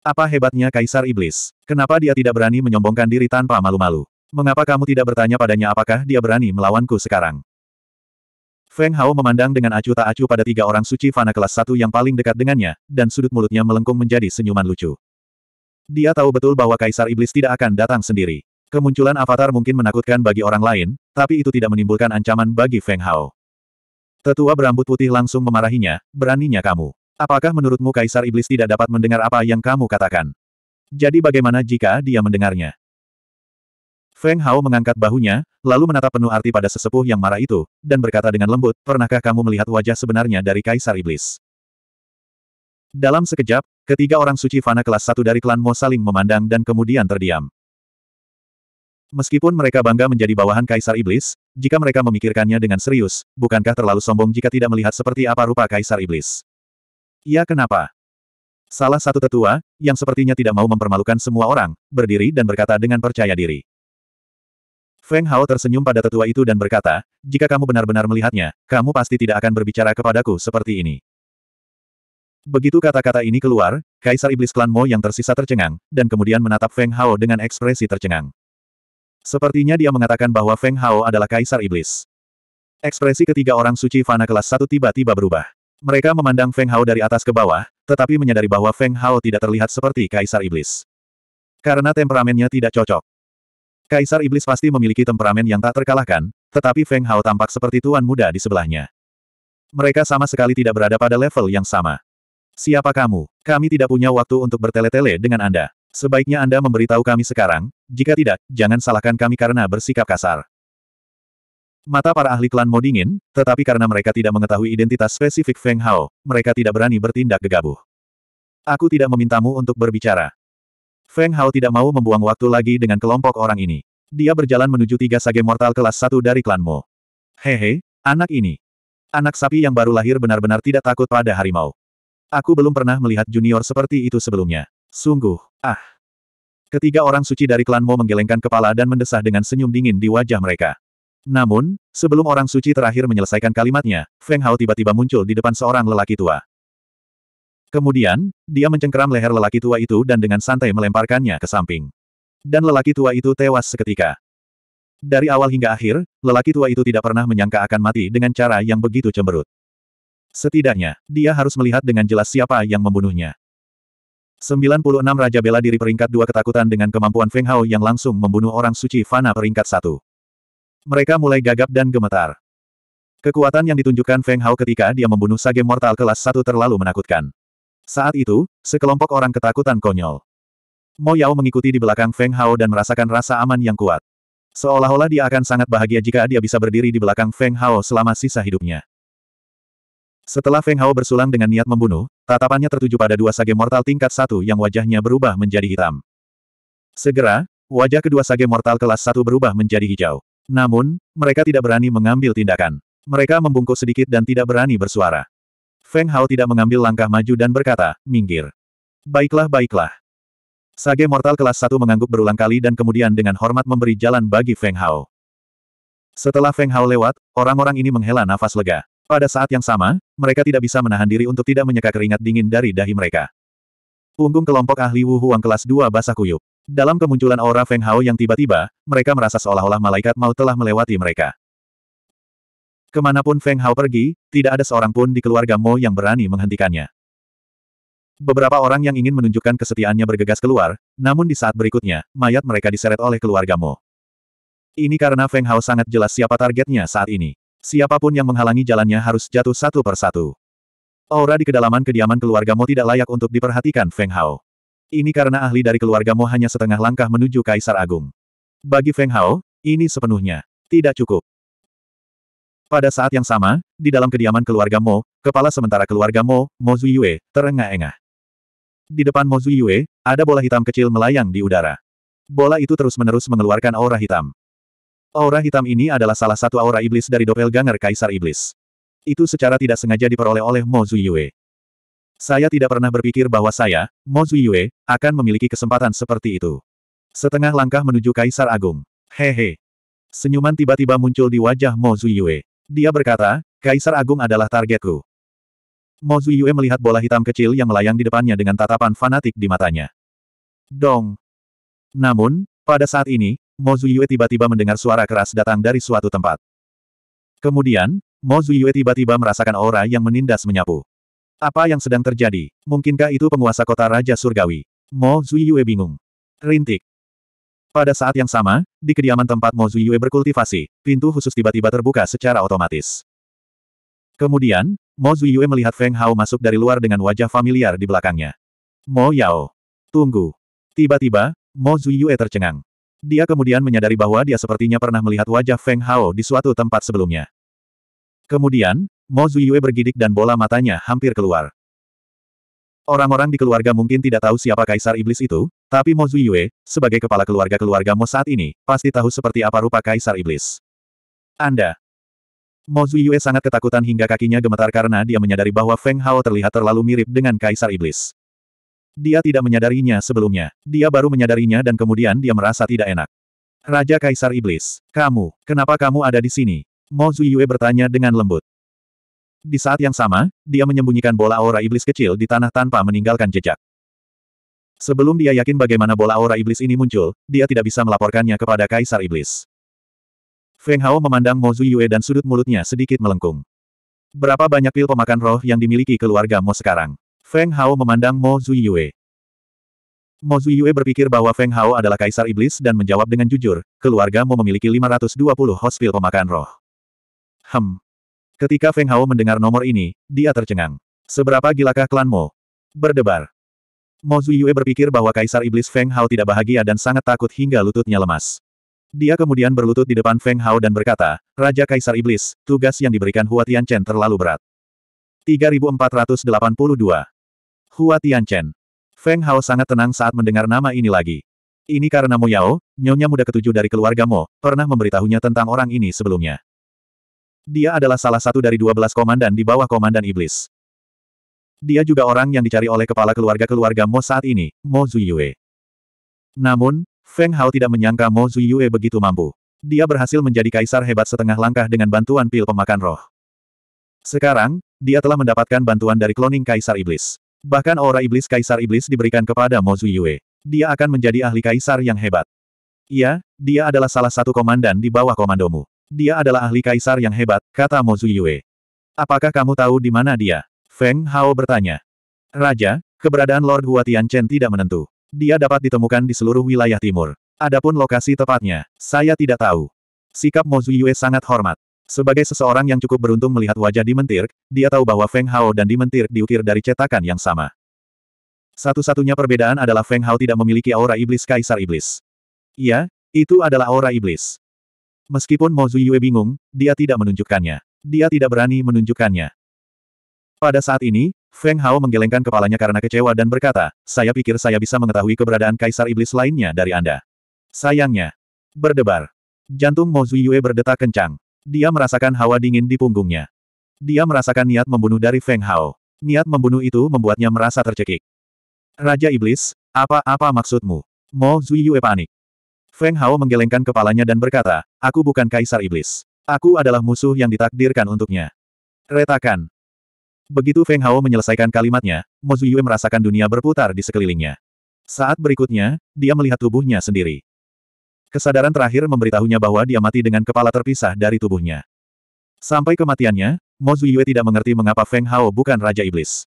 Apa hebatnya Kaisar Iblis? Kenapa dia tidak berani menyombongkan diri tanpa malu-malu? Mengapa kamu tidak bertanya padanya apakah dia berani melawanku sekarang? Feng Hao memandang dengan acuh tak acuh pada tiga orang suci fana kelas satu yang paling dekat dengannya, dan sudut mulutnya melengkung menjadi senyuman lucu. Dia tahu betul bahwa Kaisar Iblis tidak akan datang sendiri. Kemunculan avatar mungkin menakutkan bagi orang lain, tapi itu tidak menimbulkan ancaman bagi Feng Hao. Tetua berambut putih langsung memarahinya, beraninya kamu. Apakah menurutmu Kaisar Iblis tidak dapat mendengar apa yang kamu katakan? Jadi bagaimana jika dia mendengarnya? Feng Hao mengangkat bahunya, lalu menatap penuh arti pada sesepuh yang marah itu, dan berkata dengan lembut, Pernahkah kamu melihat wajah sebenarnya dari Kaisar Iblis? Dalam sekejap, ketiga orang suci fana kelas satu dari klan Mo saling memandang dan kemudian terdiam. Meskipun mereka bangga menjadi bawahan Kaisar Iblis, jika mereka memikirkannya dengan serius, bukankah terlalu sombong jika tidak melihat seperti apa rupa Kaisar Iblis? Ya kenapa? Salah satu tetua, yang sepertinya tidak mau mempermalukan semua orang, berdiri dan berkata dengan percaya diri. Feng Hao tersenyum pada tetua itu dan berkata, jika kamu benar-benar melihatnya, kamu pasti tidak akan berbicara kepadaku seperti ini. Begitu kata-kata ini keluar, Kaisar Iblis Klan Mo yang tersisa tercengang, dan kemudian menatap Feng Hao dengan ekspresi tercengang. Sepertinya dia mengatakan bahwa Feng Hao adalah Kaisar Iblis. Ekspresi ketiga orang suci fana kelas satu tiba-tiba berubah. Mereka memandang Feng Hao dari atas ke bawah, tetapi menyadari bahwa Feng Hao tidak terlihat seperti Kaisar Iblis. Karena temperamennya tidak cocok. Kaisar Iblis pasti memiliki temperamen yang tak terkalahkan, tetapi Feng Hao tampak seperti tuan muda di sebelahnya. Mereka sama sekali tidak berada pada level yang sama. Siapa kamu? Kami tidak punya waktu untuk bertele-tele dengan Anda. Sebaiknya Anda memberitahu kami sekarang, jika tidak, jangan salahkan kami karena bersikap kasar. Mata para ahli klan Mo dingin, tetapi karena mereka tidak mengetahui identitas spesifik Feng Hao, mereka tidak berani bertindak gegabah. Aku tidak memintamu untuk berbicara. Feng Hao tidak mau membuang waktu lagi dengan kelompok orang ini. Dia berjalan menuju tiga sage mortal kelas satu dari klan Mo. Hehe, anak ini. Anak sapi yang baru lahir benar-benar tidak takut pada harimau. Aku belum pernah melihat junior seperti itu sebelumnya. Sungguh, ah. Ketiga orang suci dari klan Mo menggelengkan kepala dan mendesah dengan senyum dingin di wajah mereka. Namun, sebelum orang suci terakhir menyelesaikan kalimatnya, Feng Hao tiba-tiba muncul di depan seorang lelaki tua. Kemudian, dia mencengkeram leher lelaki tua itu dan dengan santai melemparkannya ke samping. Dan lelaki tua itu tewas seketika. Dari awal hingga akhir, lelaki tua itu tidak pernah menyangka akan mati dengan cara yang begitu cemberut. Setidaknya, dia harus melihat dengan jelas siapa yang membunuhnya. 96 Raja Bela Diri peringkat dua ketakutan dengan kemampuan Feng Hao yang langsung membunuh orang suci Fana peringkat satu. Mereka mulai gagap dan gemetar. Kekuatan yang ditunjukkan Feng Hao ketika dia membunuh sage mortal kelas 1 terlalu menakutkan. Saat itu, sekelompok orang ketakutan konyol. Mo Yao mengikuti di belakang Feng Hao dan merasakan rasa aman yang kuat. Seolah-olah dia akan sangat bahagia jika dia bisa berdiri di belakang Feng Hao selama sisa hidupnya. Setelah Feng Hao bersulang dengan niat membunuh, tatapannya tertuju pada dua sage mortal tingkat satu yang wajahnya berubah menjadi hitam. Segera, wajah kedua sage mortal kelas satu berubah menjadi hijau. Namun, mereka tidak berani mengambil tindakan. Mereka membungkuk sedikit dan tidak berani bersuara. Feng Hao tidak mengambil langkah maju dan berkata, minggir. Baiklah, baiklah. Sage mortal kelas 1 mengangguk berulang kali dan kemudian dengan hormat memberi jalan bagi Feng Hao. Setelah Feng Hao lewat, orang-orang ini menghela nafas lega. Pada saat yang sama, mereka tidak bisa menahan diri untuk tidak menyeka keringat dingin dari dahi mereka. Punggung kelompok ahli Wu Huang kelas 2 basah kuyup. Dalam kemunculan aura Feng Hao yang tiba-tiba, mereka merasa seolah-olah malaikat maut telah melewati mereka. Kemanapun Feng Hao pergi, tidak ada seorang pun di keluarga Mo yang berani menghentikannya. Beberapa orang yang ingin menunjukkan kesetiaannya bergegas keluar, namun di saat berikutnya, mayat mereka diseret oleh keluarga Mo. Ini karena Feng Hao sangat jelas siapa targetnya saat ini. Siapapun yang menghalangi jalannya harus jatuh satu persatu. Aura di kedalaman kediaman keluarga Mo tidak layak untuk diperhatikan Feng Hao. Ini karena ahli dari keluarga Mo hanya setengah langkah menuju Kaisar Agung. Bagi Feng Hao, ini sepenuhnya tidak cukup. Pada saat yang sama, di dalam kediaman keluarga Mo, kepala sementara keluarga Mo, Mo Zuyue, terengah-engah. Di depan Mo Zuyue, ada bola hitam kecil melayang di udara. Bola itu terus-menerus mengeluarkan aura hitam. Aura hitam ini adalah salah satu aura iblis dari doppelganger Kaisar Iblis. Itu secara tidak sengaja diperoleh oleh Mo Zuyue. Saya tidak pernah berpikir bahwa saya, Mo Yue, akan memiliki kesempatan seperti itu. Setengah langkah menuju Kaisar Agung. Hehe. Senyuman tiba-tiba muncul di wajah Mo Yue. Dia berkata, Kaisar Agung adalah targetku. Mo Yue melihat bola hitam kecil yang melayang di depannya dengan tatapan fanatik di matanya. Dong. Namun, pada saat ini, Mo Yue tiba-tiba mendengar suara keras datang dari suatu tempat. Kemudian, Mo Yue tiba-tiba merasakan aura yang menindas menyapu. Apa yang sedang terjadi? Mungkinkah itu penguasa kota Raja Surgawi? Mo Zuiyue bingung. Rintik. Pada saat yang sama, di kediaman tempat Mo Zuiyue berkultivasi, pintu khusus tiba-tiba terbuka secara otomatis. Kemudian, Mo Zuiyue melihat Feng Hao masuk dari luar dengan wajah familiar di belakangnya. Mo Yao. Tunggu. Tiba-tiba, Mo Zuiyue tercengang. Dia kemudian menyadari bahwa dia sepertinya pernah melihat wajah Feng Hao di suatu tempat sebelumnya. Kemudian, Mo Zuyue bergidik dan bola matanya hampir keluar. Orang-orang di keluarga mungkin tidak tahu siapa kaisar iblis itu, tapi Mo Zuyue, sebagai kepala keluarga-keluarga Mo saat ini, pasti tahu seperti apa rupa kaisar iblis. Anda. Mo Zuyue sangat ketakutan hingga kakinya gemetar karena dia menyadari bahwa Feng Hao terlihat terlalu mirip dengan kaisar iblis. Dia tidak menyadarinya sebelumnya. Dia baru menyadarinya dan kemudian dia merasa tidak enak. Raja Kaisar Iblis, kamu, kenapa kamu ada di sini? Mo Zuyue bertanya dengan lembut. Di saat yang sama, dia menyembunyikan bola aura iblis kecil di tanah tanpa meninggalkan jejak. Sebelum dia yakin bagaimana bola aura iblis ini muncul, dia tidak bisa melaporkannya kepada Kaisar Iblis. Feng Hao memandang Mo Yue dan sudut mulutnya sedikit melengkung. Berapa banyak pil pemakan roh yang dimiliki keluarga Mo sekarang? Feng Hao memandang Mo Yue. Mo Yue berpikir bahwa Feng Hao adalah Kaisar Iblis dan menjawab dengan jujur, keluarga Mo memiliki 520 hospil pemakan roh. Hem, Ketika Feng Hao mendengar nomor ini, dia tercengang. Seberapa gilakah klan Mo? Berdebar. Mo Zuyue berpikir bahwa Kaisar Iblis Feng Hao tidak bahagia dan sangat takut hingga lututnya lemas. Dia kemudian berlutut di depan Feng Hao dan berkata, Raja Kaisar Iblis, tugas yang diberikan Hua Tianchen terlalu berat. 3482. Hua Tianchen. Feng Hao sangat tenang saat mendengar nama ini lagi. Ini karena Mo Yao, nyonya muda ketujuh dari keluarga Mo, pernah memberitahunya tentang orang ini sebelumnya. Dia adalah salah satu dari dua belas komandan di bawah komandan iblis. Dia juga orang yang dicari oleh kepala keluarga-keluarga Mo saat ini, Mo Zuyue. Namun, Feng Hao tidak menyangka Mo Zuyue begitu mampu. Dia berhasil menjadi kaisar hebat setengah langkah dengan bantuan pil pemakan roh. Sekarang, dia telah mendapatkan bantuan dari kloning kaisar iblis. Bahkan aura iblis kaisar iblis diberikan kepada Mo Zuyue. Dia akan menjadi ahli kaisar yang hebat. Iya, dia adalah salah satu komandan di bawah komandomu. Dia adalah ahli kaisar yang hebat, kata Mo Yue. Apakah kamu tahu di mana dia? Feng Hao bertanya. Raja, keberadaan Lord Hua Tianchen tidak menentu. Dia dapat ditemukan di seluruh wilayah timur. Adapun lokasi tepatnya, saya tidak tahu. Sikap Mo Yue sangat hormat. Sebagai seseorang yang cukup beruntung melihat wajah Di Mentir, dia tahu bahwa Feng Hao dan Di Mentir diukir dari cetakan yang sama. Satu-satunya perbedaan adalah Feng Hao tidak memiliki aura iblis kaisar iblis. Iya, itu adalah aura iblis. Meskipun Mo Zuyue bingung, dia tidak menunjukkannya. Dia tidak berani menunjukkannya. Pada saat ini, Feng Hao menggelengkan kepalanya karena kecewa dan berkata, saya pikir saya bisa mengetahui keberadaan kaisar iblis lainnya dari Anda. Sayangnya. Berdebar. Jantung Mo Zuyue berdetak kencang. Dia merasakan hawa dingin di punggungnya. Dia merasakan niat membunuh dari Feng Hao. Niat membunuh itu membuatnya merasa tercekik. Raja Iblis, apa-apa maksudmu? Mo Zuyue panik. Feng Hao menggelengkan kepalanya dan berkata, Aku bukan kaisar iblis. Aku adalah musuh yang ditakdirkan untuknya. Retakan. Begitu Feng Hao menyelesaikan kalimatnya, Mo Ziyue merasakan dunia berputar di sekelilingnya. Saat berikutnya, dia melihat tubuhnya sendiri. Kesadaran terakhir memberitahunya bahwa dia mati dengan kepala terpisah dari tubuhnya. Sampai kematiannya, Mo Ziyue tidak mengerti mengapa Feng Hao bukan Raja Iblis.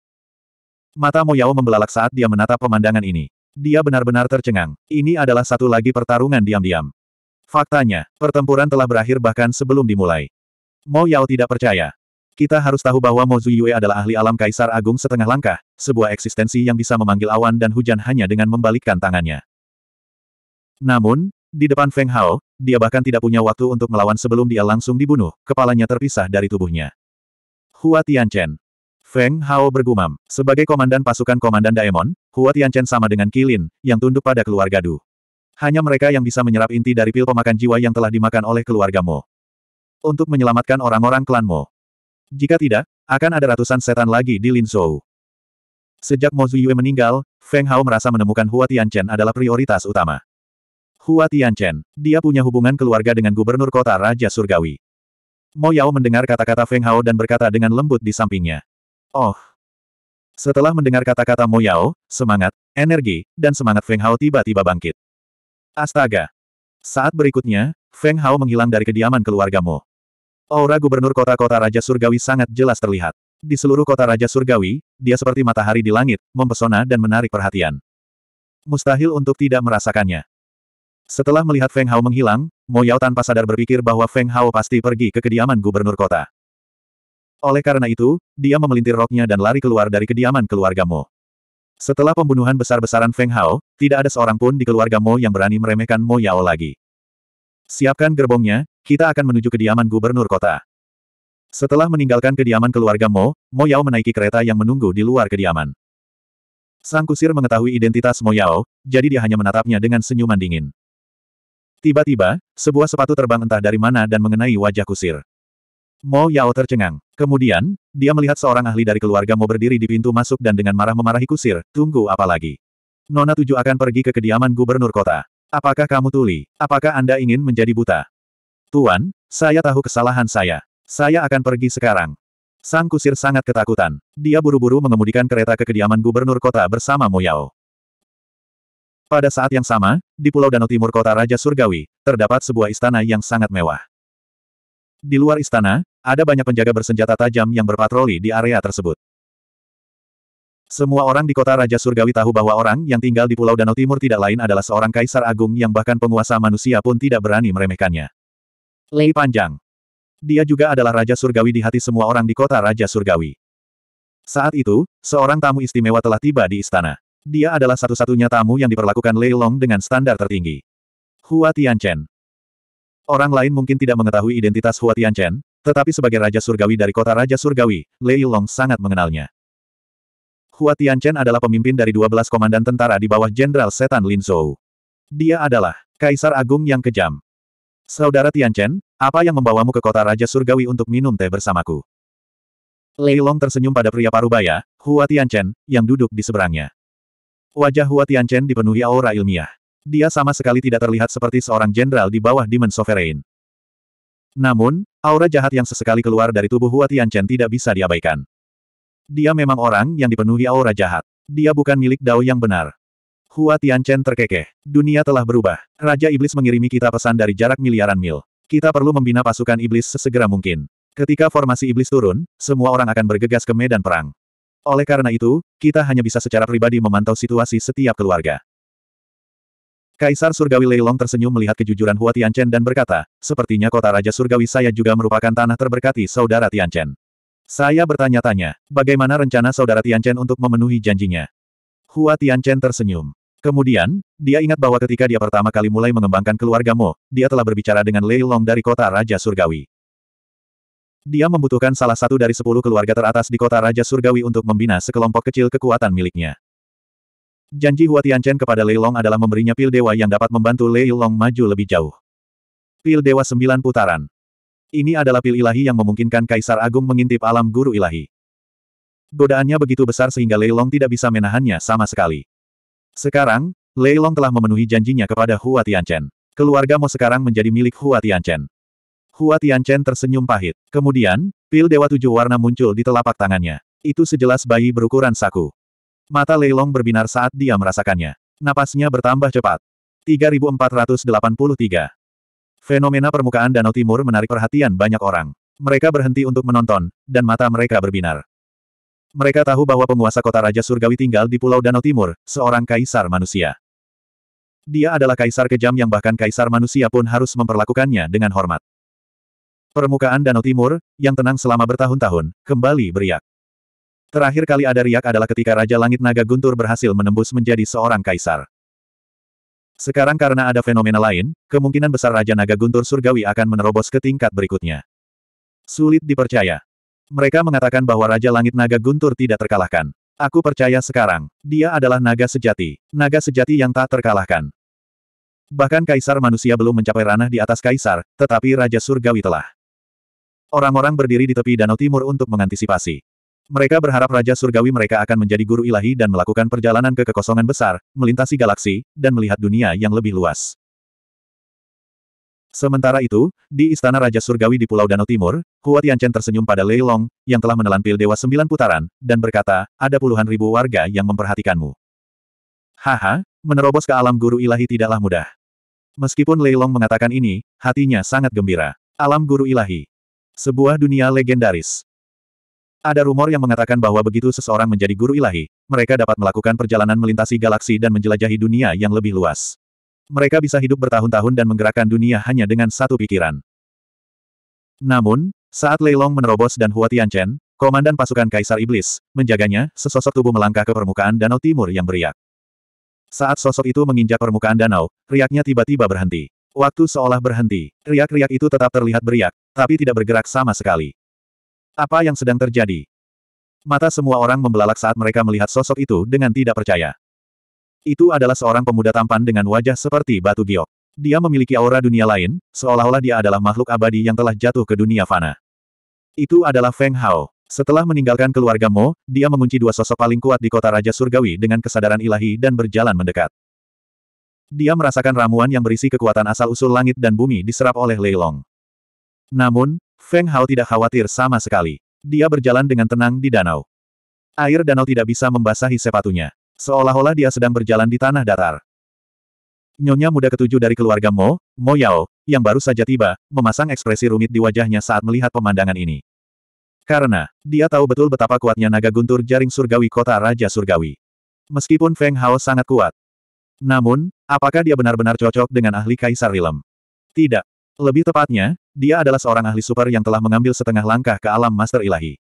Mata Mo Yao membelalak saat dia menatap pemandangan ini. Dia benar-benar tercengang. Ini adalah satu lagi pertarungan diam-diam. Faktanya, pertempuran telah berakhir bahkan sebelum dimulai. Mo Yao tidak percaya. Kita harus tahu bahwa Mo Zuyue adalah ahli alam Kaisar Agung setengah langkah, sebuah eksistensi yang bisa memanggil awan dan hujan hanya dengan membalikkan tangannya. Namun, di depan Feng Hao, dia bahkan tidak punya waktu untuk melawan sebelum dia langsung dibunuh, kepalanya terpisah dari tubuhnya. Hua Tianchen. Feng Hao bergumam. Sebagai komandan pasukan Komandan Daemon, Hua Tianchen sama dengan Kilin, yang tunduk pada keluarga Du. Hanya mereka yang bisa menyerap inti dari pil pemakan jiwa yang telah dimakan oleh keluargamu. Untuk menyelamatkan orang-orang klanmu. Jika tidak, akan ada ratusan setan lagi di Linzhou. Sejak Mo Zuyue meninggal, Feng Hao merasa menemukan Hua Tianchen adalah prioritas utama. Hua Tianchen, dia punya hubungan keluarga dengan gubernur kota Raja Surgawi. Mo Yao mendengar kata-kata Feng Hao dan berkata dengan lembut di sampingnya. Oh. Setelah mendengar kata-kata Mo Yao, semangat, energi, dan semangat Feng Hao tiba-tiba bangkit. Astaga! Saat berikutnya, Feng Hao menghilang dari kediaman keluargamu. Aura oh, gubernur kota-kota Raja Surgawi sangat jelas terlihat. Di seluruh kota Raja Surgawi, dia seperti matahari di langit, mempesona dan menarik perhatian. Mustahil untuk tidak merasakannya. Setelah melihat Feng Hao menghilang, Mo Yao tanpa sadar berpikir bahwa Feng Hao pasti pergi ke kediaman gubernur kota. Oleh karena itu, dia memelintir roknya dan lari keluar dari kediaman keluargamu. Setelah pembunuhan besar-besaran Feng Hao, tidak ada seorang pun di keluarga Mo yang berani meremehkan Mo Yao lagi. Siapkan gerbongnya, kita akan menuju kediaman gubernur kota. Setelah meninggalkan kediaman keluarga Mo, Mo Yao menaiki kereta yang menunggu di luar kediaman. Sang kusir mengetahui identitas Mo Yao, jadi dia hanya menatapnya dengan senyuman dingin. Tiba-tiba, sebuah sepatu terbang entah dari mana dan mengenai wajah kusir. Mo Yao tercengang. Kemudian, dia melihat seorang ahli dari keluarga Mo berdiri di pintu masuk dan dengan marah memarahi kusir, tunggu apa lagi? Nona tujuh akan pergi ke kediaman gubernur kota. Apakah kamu tuli? Apakah Anda ingin menjadi buta? Tuan, saya tahu kesalahan saya. Saya akan pergi sekarang. Sang kusir sangat ketakutan. Dia buru-buru mengemudikan kereta ke kediaman gubernur kota bersama Mo Yao. Pada saat yang sama, di Pulau Danau Timur kota Raja Surgawi, terdapat sebuah istana yang sangat mewah. Di luar istana, ada banyak penjaga bersenjata tajam yang berpatroli di area tersebut. Semua orang di kota Raja Surgawi tahu bahwa orang yang tinggal di Pulau Danau Timur tidak lain adalah seorang kaisar agung yang bahkan penguasa manusia pun tidak berani meremehkannya. Lei Panjang. Dia juga adalah Raja Surgawi di hati semua orang di kota Raja Surgawi. Saat itu, seorang tamu istimewa telah tiba di istana. Dia adalah satu-satunya tamu yang diperlakukan Lei Long dengan standar tertinggi. Hua Tianchen. Orang lain mungkin tidak mengetahui identitas Hua Tianchen, tetapi sebagai Raja Surgawi dari kota Raja Surgawi, Lei Yulong sangat mengenalnya. Hua Tianchen adalah pemimpin dari 12 komandan tentara di bawah Jenderal Setan Lin Zhou. Dia adalah Kaisar Agung yang kejam. Saudara Tianchen, apa yang membawamu ke kota Raja Surgawi untuk minum teh bersamaku? Lei Long tersenyum pada pria parubaya, Hua Tianchen, yang duduk di seberangnya. Wajah Hua Tianchen dipenuhi aura ilmiah. Dia sama sekali tidak terlihat seperti seorang jenderal di bawah Demon Sovereign. Namun, aura jahat yang sesekali keluar dari tubuh Hua Tianchen tidak bisa diabaikan. Dia memang orang yang dipenuhi aura jahat. Dia bukan milik Dao yang benar. Hua Tianchen terkekeh. Dunia telah berubah. Raja Iblis mengirimi kita pesan dari jarak miliaran mil. Kita perlu membina pasukan iblis sesegera mungkin. Ketika formasi iblis turun, semua orang akan bergegas ke medan perang. Oleh karena itu, kita hanya bisa secara pribadi memantau situasi setiap keluarga. Kaisar Surgawi Leilong tersenyum melihat kejujuran Hua Tianchen dan berkata, sepertinya kota Raja Surgawi saya juga merupakan tanah terberkati saudara Tianchen. Saya bertanya-tanya, bagaimana rencana saudara Tianchen untuk memenuhi janjinya? Hua Tianchen tersenyum. Kemudian, dia ingat bahwa ketika dia pertama kali mulai mengembangkan keluarga Mo, dia telah berbicara dengan Lei Long dari kota Raja Surgawi. Dia membutuhkan salah satu dari sepuluh keluarga teratas di kota Raja Surgawi untuk membina sekelompok kecil kekuatan miliknya. Janji Hua Tianchen kepada Lei Long adalah memberinya pil dewa yang dapat membantu Lei Long maju lebih jauh. Pil dewa sembilan putaran. Ini adalah pil ilahi yang memungkinkan Kaisar Agung mengintip alam guru ilahi. Godaannya begitu besar sehingga Lei Long tidak bisa menahannya sama sekali. Sekarang, Lei Long telah memenuhi janjinya kepada Hua Tianchen. Keluarga Mo sekarang menjadi milik Hua Tianchen. Hua Tianchen tersenyum pahit. Kemudian, pil dewa tujuh warna muncul di telapak tangannya. Itu sejelas bayi berukuran saku. Mata Leilong berbinar saat dia merasakannya. Napasnya bertambah cepat. 3483. Fenomena permukaan Danau Timur menarik perhatian banyak orang. Mereka berhenti untuk menonton, dan mata mereka berbinar. Mereka tahu bahwa penguasa kota Raja Surgawi tinggal di Pulau Danau Timur, seorang kaisar manusia. Dia adalah kaisar kejam yang bahkan kaisar manusia pun harus memperlakukannya dengan hormat. Permukaan Danau Timur, yang tenang selama bertahun-tahun, kembali beriak. Terakhir kali ada riak adalah ketika Raja Langit Naga Guntur berhasil menembus menjadi seorang kaisar. Sekarang karena ada fenomena lain, kemungkinan besar Raja Naga Guntur Surgawi akan menerobos ke tingkat berikutnya. Sulit dipercaya. Mereka mengatakan bahwa Raja Langit Naga Guntur tidak terkalahkan. Aku percaya sekarang, dia adalah naga sejati, naga sejati yang tak terkalahkan. Bahkan kaisar manusia belum mencapai ranah di atas kaisar, tetapi Raja Surgawi telah. Orang-orang berdiri di tepi danau timur untuk mengantisipasi. Mereka berharap Raja Surgawi mereka akan menjadi guru ilahi dan melakukan perjalanan ke kekosongan besar, melintasi galaksi, dan melihat dunia yang lebih luas. Sementara itu, di Istana Raja Surgawi di Pulau Danau Timur, Hua Tianchen tersenyum pada Lei Long, yang telah menelan pil Dewa Sembilan Putaran, dan berkata, ada puluhan ribu warga yang memperhatikanmu. Haha, menerobos ke alam guru ilahi tidaklah mudah. Meskipun Lei Long mengatakan ini, hatinya sangat gembira. Alam guru ilahi. Sebuah dunia legendaris. Ada rumor yang mengatakan bahwa begitu seseorang menjadi guru ilahi, mereka dapat melakukan perjalanan melintasi galaksi dan menjelajahi dunia yang lebih luas. Mereka bisa hidup bertahun-tahun dan menggerakkan dunia hanya dengan satu pikiran. Namun, saat Lei Long menerobos dan Hua Tianchen, komandan pasukan Kaisar Iblis, menjaganya, sesosok tubuh melangkah ke permukaan danau timur yang beriak. Saat sosok itu menginjak permukaan danau, riaknya tiba-tiba berhenti. Waktu seolah berhenti, riak-riak itu tetap terlihat beriak, tapi tidak bergerak sama sekali. Apa yang sedang terjadi? Mata semua orang membelalak saat mereka melihat sosok itu dengan tidak percaya. Itu adalah seorang pemuda tampan dengan wajah seperti batu giok. Dia memiliki aura dunia lain, seolah-olah dia adalah makhluk abadi yang telah jatuh ke dunia fana. Itu adalah Feng Hao. Setelah meninggalkan keluarga Mo, dia mengunci dua sosok paling kuat di kota Raja Surgawi dengan kesadaran ilahi dan berjalan mendekat. Dia merasakan ramuan yang berisi kekuatan asal-usul langit dan bumi diserap oleh Leilong. Namun, Feng Hao tidak khawatir sama sekali. Dia berjalan dengan tenang di danau. Air danau tidak bisa membasahi sepatunya. Seolah-olah dia sedang berjalan di tanah datar. Nyonya muda ketujuh dari keluarga Mo, Mo Yao, yang baru saja tiba, memasang ekspresi rumit di wajahnya saat melihat pemandangan ini. Karena, dia tahu betul betapa kuatnya naga guntur jaring surgawi kota Raja Surgawi. Meskipun Feng Hao sangat kuat. Namun, apakah dia benar-benar cocok dengan ahli Kaisar Rilem? Tidak. Lebih tepatnya, dia adalah seorang ahli super yang telah mengambil setengah langkah ke alam master ilahi.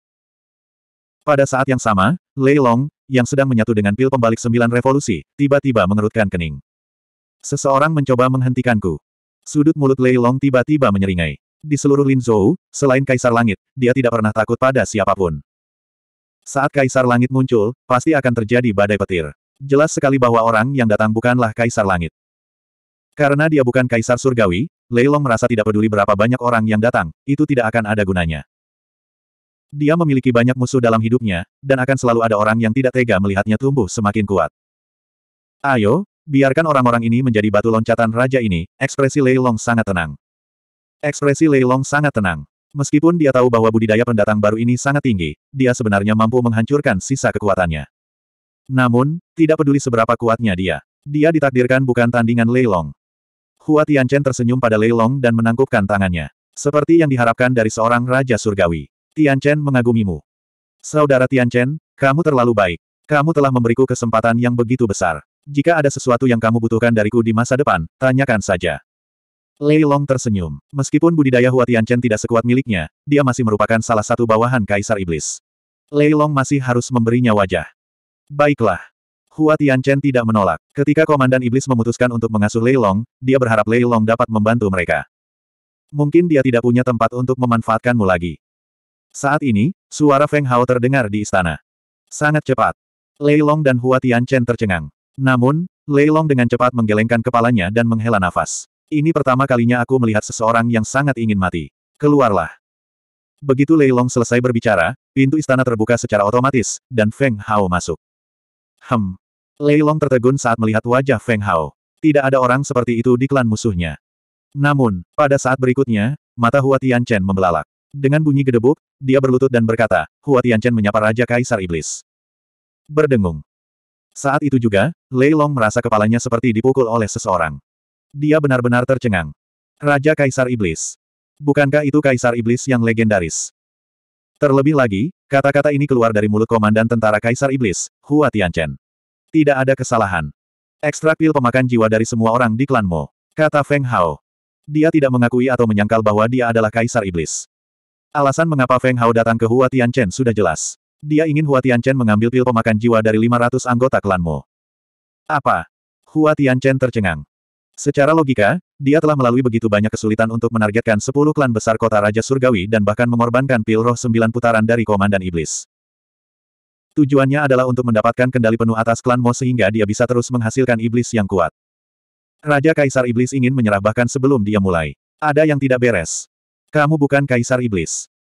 Pada saat yang sama, Lei Long, yang sedang menyatu dengan pil pembalik sembilan revolusi, tiba-tiba mengerutkan kening. Seseorang mencoba menghentikanku. Sudut mulut Lei Long tiba-tiba menyeringai. Di seluruh Linzhou, selain Kaisar Langit, dia tidak pernah takut pada siapapun. Saat Kaisar Langit muncul, pasti akan terjadi badai petir. Jelas sekali bahwa orang yang datang bukanlah Kaisar Langit. Karena dia bukan Kaisar Surgawi, Leilong merasa tidak peduli berapa banyak orang yang datang, itu tidak akan ada gunanya. Dia memiliki banyak musuh dalam hidupnya, dan akan selalu ada orang yang tidak tega melihatnya tumbuh semakin kuat. Ayo, biarkan orang-orang ini menjadi batu loncatan raja ini, ekspresi Leilong sangat tenang. Ekspresi Leilong sangat tenang. Meskipun dia tahu bahwa budidaya pendatang baru ini sangat tinggi, dia sebenarnya mampu menghancurkan sisa kekuatannya. Namun, tidak peduli seberapa kuatnya dia. Dia ditakdirkan bukan tandingan Leilong, Hua Tianchen tersenyum pada Lei Long dan menangkupkan tangannya. Seperti yang diharapkan dari seorang Raja Surgawi. Tianchen mengagumimu. Saudara Tianchen, kamu terlalu baik. Kamu telah memberiku kesempatan yang begitu besar. Jika ada sesuatu yang kamu butuhkan dariku di masa depan, tanyakan saja. Lei Long tersenyum. Meskipun budidaya Hua Tianchen tidak sekuat miliknya, dia masih merupakan salah satu bawahan Kaisar Iblis. Lei Long masih harus memberinya wajah. Baiklah, Hua Tianchen tidak menolak. Ketika Komandan Iblis memutuskan untuk mengasuh Lei Long, dia berharap Lei Long dapat membantu mereka. Mungkin dia tidak punya tempat untuk memanfaatkanmu lagi. Saat ini, suara Feng Hao terdengar di istana. Sangat cepat. Lei Long dan Hua Tianchen tercengang. Namun, Lei Long dengan cepat menggelengkan kepalanya dan menghela nafas. Ini pertama kalinya aku melihat seseorang yang sangat ingin mati. Keluarlah. Begitu Lei Long selesai berbicara, pintu istana terbuka secara otomatis, dan Feng Hao masuk. Hem, Lei Long tertegun saat melihat wajah Feng Hao. Tidak ada orang seperti itu di klan musuhnya. Namun, pada saat berikutnya, mata Hua Tianchen membelalak. Dengan bunyi gedebuk, dia berlutut dan berkata, Hua Tianchen menyapa Raja Kaisar Iblis. Berdengung. Saat itu juga, Lei Long merasa kepalanya seperti dipukul oleh seseorang. Dia benar-benar tercengang. Raja Kaisar Iblis. Bukankah itu Kaisar Iblis yang legendaris? Terlebih lagi, kata-kata ini keluar dari mulut Komandan Tentara Kaisar Iblis, Hua Tianchen. Tidak ada kesalahan. Ekstrak pil pemakan jiwa dari semua orang di klanmu. Kata Feng Hao. Dia tidak mengakui atau menyangkal bahwa dia adalah kaisar iblis. Alasan mengapa Feng Hao datang ke Hua Tianchen sudah jelas. Dia ingin Hua Tianchen mengambil pil pemakan jiwa dari 500 anggota klanmu. Apa? Hua Tianchen tercengang. Secara logika, dia telah melalui begitu banyak kesulitan untuk menargetkan 10 klan besar kota Raja Surgawi dan bahkan mengorbankan pil roh 9 putaran dari Komandan Iblis. Tujuannya adalah untuk mendapatkan kendali penuh atas klan Mo sehingga dia bisa terus menghasilkan iblis yang kuat. Raja Kaisar Iblis ingin menyerah bahkan sebelum dia mulai. Ada yang tidak beres. Kamu bukan Kaisar Iblis.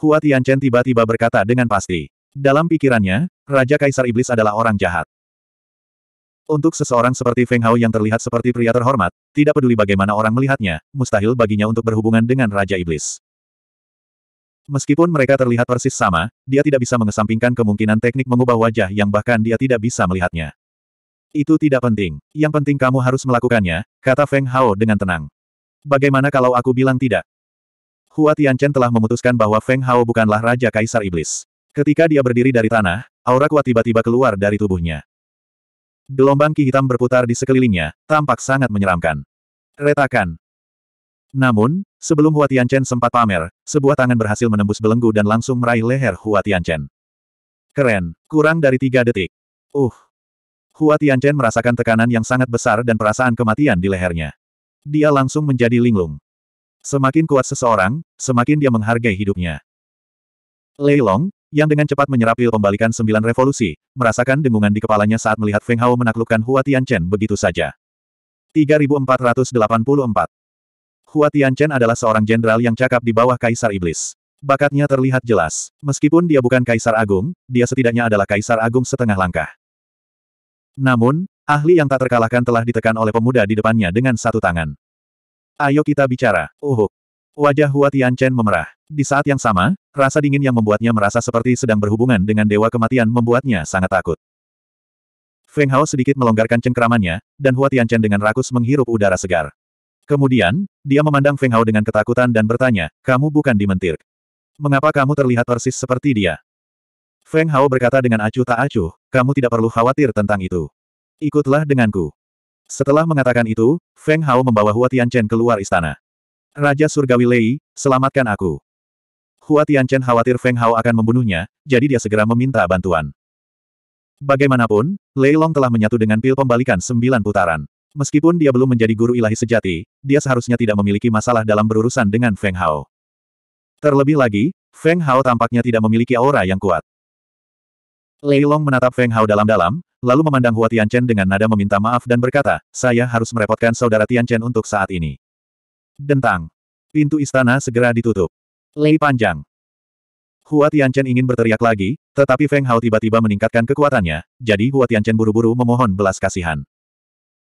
Hua Tianchen tiba-tiba berkata dengan pasti. Dalam pikirannya, Raja Kaisar Iblis adalah orang jahat. Untuk seseorang seperti Feng Hao yang terlihat seperti pria terhormat, tidak peduli bagaimana orang melihatnya, mustahil baginya untuk berhubungan dengan Raja Iblis. Meskipun mereka terlihat persis sama, dia tidak bisa mengesampingkan kemungkinan teknik mengubah wajah yang bahkan dia tidak bisa melihatnya. Itu tidak penting. Yang penting kamu harus melakukannya, kata Feng Hao dengan tenang. Bagaimana kalau aku bilang tidak? Hua Tianchen telah memutuskan bahwa Feng Hao bukanlah Raja Kaisar Iblis. Ketika dia berdiri dari tanah, aura kuat tiba-tiba keluar dari tubuhnya. Gelombang ki hitam berputar di sekelilingnya, tampak sangat menyeramkan. Retakan, namun, sebelum Hua Chen sempat pamer, sebuah tangan berhasil menembus belenggu dan langsung meraih leher Hua Chen. Keren, kurang dari tiga detik. Uh. Hua Chen merasakan tekanan yang sangat besar dan perasaan kematian di lehernya. Dia langsung menjadi linglung. Semakin kuat seseorang, semakin dia menghargai hidupnya. Lei Long, yang dengan cepat menyerap pil pembalikan sembilan revolusi, merasakan dengungan di kepalanya saat melihat Feng Hao menaklukkan Hua Chen begitu saja. 3484 Hua Tianchen adalah seorang jenderal yang cakap di bawah Kaisar Iblis. Bakatnya terlihat jelas. Meskipun dia bukan Kaisar Agung, dia setidaknya adalah Kaisar Agung setengah langkah. Namun, ahli yang tak terkalahkan telah ditekan oleh pemuda di depannya dengan satu tangan. Ayo kita bicara, uhuk. Oh, oh. Wajah Hua Tianchen memerah. Di saat yang sama, rasa dingin yang membuatnya merasa seperti sedang berhubungan dengan Dewa Kematian membuatnya sangat takut. Feng Hao sedikit melonggarkan cengkeramannya, dan Hua Tianchen dengan rakus menghirup udara segar. Kemudian, dia memandang Feng Hao dengan ketakutan dan bertanya, kamu bukan dimentir. Mengapa kamu terlihat persis seperti dia? Feng Hao berkata dengan acuh tak acuh, kamu tidak perlu khawatir tentang itu. Ikutlah denganku. Setelah mengatakan itu, Feng Hao membawa Hua Chen keluar istana. Raja Surgawi Lei, selamatkan aku. Hua Chen khawatir Feng Hao akan membunuhnya, jadi dia segera meminta bantuan. Bagaimanapun, Lei Long telah menyatu dengan pil pembalikan sembilan putaran. Meskipun dia belum menjadi guru ilahi sejati, dia seharusnya tidak memiliki masalah dalam berurusan dengan Feng Hao. Terlebih lagi, Feng Hao tampaknya tidak memiliki aura yang kuat. Lei Long menatap Feng Hao dalam-dalam, lalu memandang Hua Chen dengan nada meminta maaf dan berkata, saya harus merepotkan saudara Tian Chen untuk saat ini. Dentang. Pintu istana segera ditutup. Lei panjang. Hua Chen ingin berteriak lagi, tetapi Feng Hao tiba-tiba meningkatkan kekuatannya, jadi Hua Chen buru-buru memohon belas kasihan.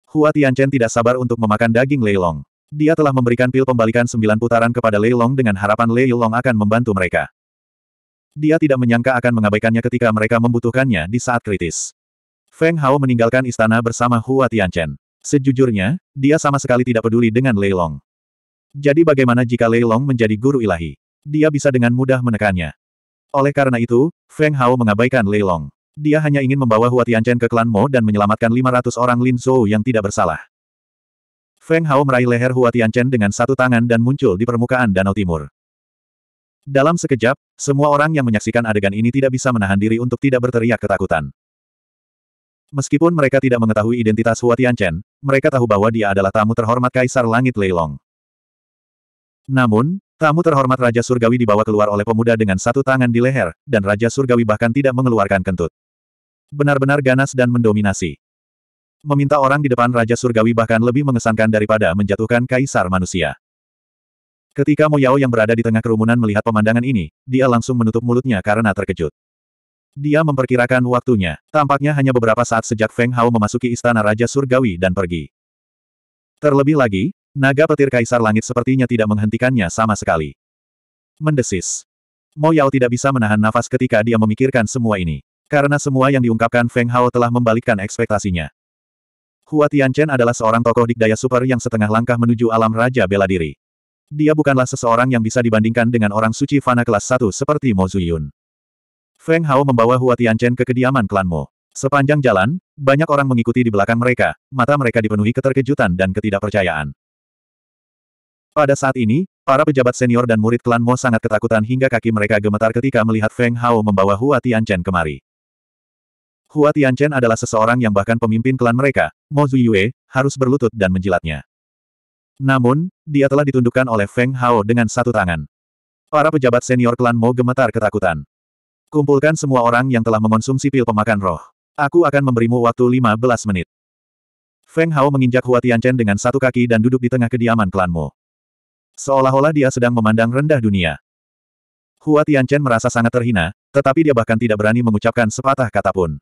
Hua Tianchen tidak sabar untuk memakan daging Leilong. Dia telah memberikan pil pembalikan sembilan putaran kepada Leilong dengan harapan Leilong akan membantu mereka. Dia tidak menyangka akan mengabaikannya ketika mereka membutuhkannya di saat kritis. Feng Hao meninggalkan istana bersama Hua Tianchen. Sejujurnya, dia sama sekali tidak peduli dengan Leilong. Jadi bagaimana jika Leilong menjadi guru ilahi? Dia bisa dengan mudah menekannya. Oleh karena itu, Feng Hao mengabaikan Leilong. Dia hanya ingin membawa Hua Tianchen ke klan Mo dan menyelamatkan 500 orang Lin Zhou yang tidak bersalah. Feng Hao meraih leher Hua Tianchen dengan satu tangan dan muncul di permukaan Danau Timur. Dalam sekejap, semua orang yang menyaksikan adegan ini tidak bisa menahan diri untuk tidak berteriak ketakutan. Meskipun mereka tidak mengetahui identitas Hua Tianchen, mereka tahu bahwa dia adalah tamu terhormat Kaisar Langit Leilong. Namun, tamu terhormat Raja Surgawi dibawa keluar oleh pemuda dengan satu tangan di leher, dan Raja Surgawi bahkan tidak mengeluarkan kentut. Benar-benar ganas dan mendominasi. Meminta orang di depan Raja Surgawi bahkan lebih mengesankan daripada menjatuhkan kaisar manusia. Ketika Mo Yao yang berada di tengah kerumunan melihat pemandangan ini, dia langsung menutup mulutnya karena terkejut. Dia memperkirakan waktunya. Tampaknya hanya beberapa saat sejak Feng Hao memasuki istana Raja Surgawi dan pergi. Terlebih lagi, naga petir Kaisar Langit sepertinya tidak menghentikannya sama sekali. Mendesis. Mo Yao tidak bisa menahan nafas ketika dia memikirkan semua ini. Karena semua yang diungkapkan Feng Hao telah membalikkan ekspektasinya. Hua Tianchen adalah seorang tokoh dikdaya super yang setengah langkah menuju alam Raja Bela Diri. Dia bukanlah seseorang yang bisa dibandingkan dengan orang suci fana kelas 1 seperti Mo Zuyun. Feng Hao membawa Hua Tianchen ke kediaman klan Mo. Sepanjang jalan, banyak orang mengikuti di belakang mereka, mata mereka dipenuhi keterkejutan dan ketidakpercayaan. Pada saat ini, para pejabat senior dan murid klan Mo sangat ketakutan hingga kaki mereka gemetar ketika melihat Feng Hao membawa Hua Tianchen kemari. Hua Tianchen adalah seseorang yang bahkan pemimpin klan mereka, Mo Zuyue, harus berlutut dan menjilatnya. Namun, dia telah ditundukkan oleh Feng Hao dengan satu tangan. Para pejabat senior klan Mo gemetar ketakutan. Kumpulkan semua orang yang telah mengonsumsi pil pemakan roh. Aku akan memberimu waktu 15 menit. Feng Hao menginjak Hua Tianchen dengan satu kaki dan duduk di tengah kediaman klan Mo. Seolah-olah dia sedang memandang rendah dunia. Hua Tianchen merasa sangat terhina, tetapi dia bahkan tidak berani mengucapkan sepatah kata pun.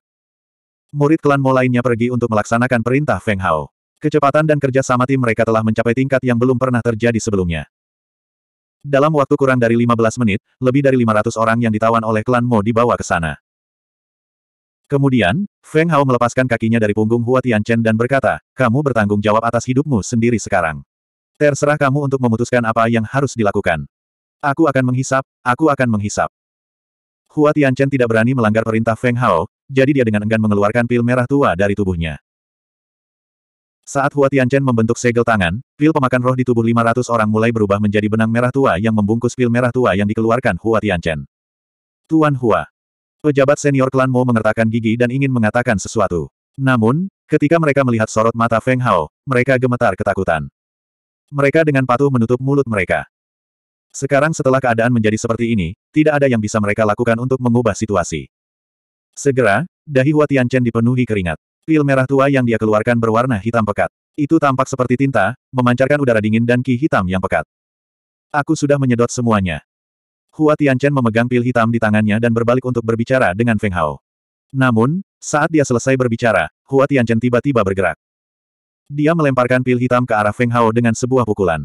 Murid klan Mo lainnya pergi untuk melaksanakan perintah Feng Hao. Kecepatan dan kerja sama tim mereka telah mencapai tingkat yang belum pernah terjadi sebelumnya. Dalam waktu kurang dari 15 menit, lebih dari 500 orang yang ditawan oleh klan Mo dibawa ke sana. Kemudian, Feng Hao melepaskan kakinya dari punggung Hua Tianchen dan berkata, kamu bertanggung jawab atas hidupmu sendiri sekarang. Terserah kamu untuk memutuskan apa yang harus dilakukan. Aku akan menghisap, aku akan menghisap. Hua Tianchen tidak berani melanggar perintah Feng Hao, jadi dia dengan enggan mengeluarkan pil merah tua dari tubuhnya. Saat Hua Tianchen membentuk segel tangan, pil pemakan roh di tubuh 500 orang mulai berubah menjadi benang merah tua yang membungkus pil merah tua yang dikeluarkan Hua Tianchen. Tuan Hua. Pejabat senior klan Mo mengertakkan gigi dan ingin mengatakan sesuatu. Namun, ketika mereka melihat sorot mata Feng Hao, mereka gemetar ketakutan. Mereka dengan patuh menutup mulut mereka. Sekarang setelah keadaan menjadi seperti ini, tidak ada yang bisa mereka lakukan untuk mengubah situasi. Segera, dahi Huatian Chen dipenuhi keringat. Pil merah tua yang dia keluarkan berwarna hitam pekat. Itu tampak seperti tinta, memancarkan udara dingin dan ki hitam yang pekat. Aku sudah menyedot semuanya. Hua Tianchen memegang pil hitam di tangannya dan berbalik untuk berbicara dengan Feng Hao. Namun, saat dia selesai berbicara, Hua Tianchen tiba-tiba bergerak. Dia melemparkan pil hitam ke arah Feng Hao dengan sebuah pukulan.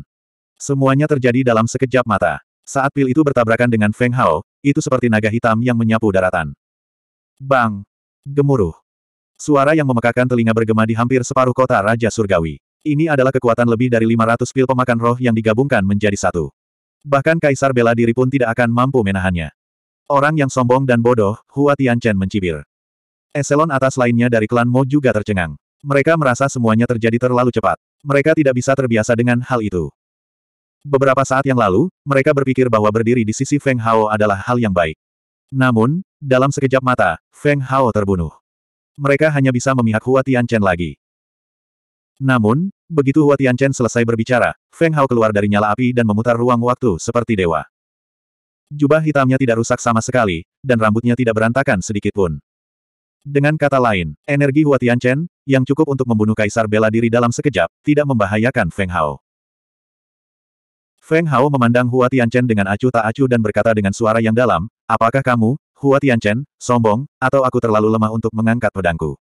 Semuanya terjadi dalam sekejap mata. Saat pil itu bertabrakan dengan Feng Hao, itu seperti naga hitam yang menyapu daratan. Bang! Gemuruh. Suara yang memekakan telinga bergema di hampir separuh kota Raja Surgawi. Ini adalah kekuatan lebih dari 500 pil pemakan roh yang digabungkan menjadi satu. Bahkan Kaisar bela diri pun tidak akan mampu menahannya. Orang yang sombong dan bodoh, Hua Tianchen mencibir. Eselon atas lainnya dari klan Mo juga tercengang. Mereka merasa semuanya terjadi terlalu cepat. Mereka tidak bisa terbiasa dengan hal itu. Beberapa saat yang lalu, mereka berpikir bahwa berdiri di sisi Feng Hao adalah hal yang baik. Namun, dalam sekejap mata, Feng Hao terbunuh. Mereka hanya bisa memihak Hua Tianchen lagi. Namun, begitu Hua Tianchen selesai berbicara, Feng Hao keluar dari nyala api dan memutar ruang waktu seperti dewa. Jubah hitamnya tidak rusak sama sekali, dan rambutnya tidak berantakan sedikit pun. Dengan kata lain, energi Hua Tianchen, yang cukup untuk membunuh Kaisar bela diri dalam sekejap, tidak membahayakan Feng Hao. Feng Hao memandang Hua Tianchen dengan acuh tak acuh dan berkata dengan suara yang dalam, apakah kamu, Hua Tianchen, sombong, atau aku terlalu lemah untuk mengangkat pedangku?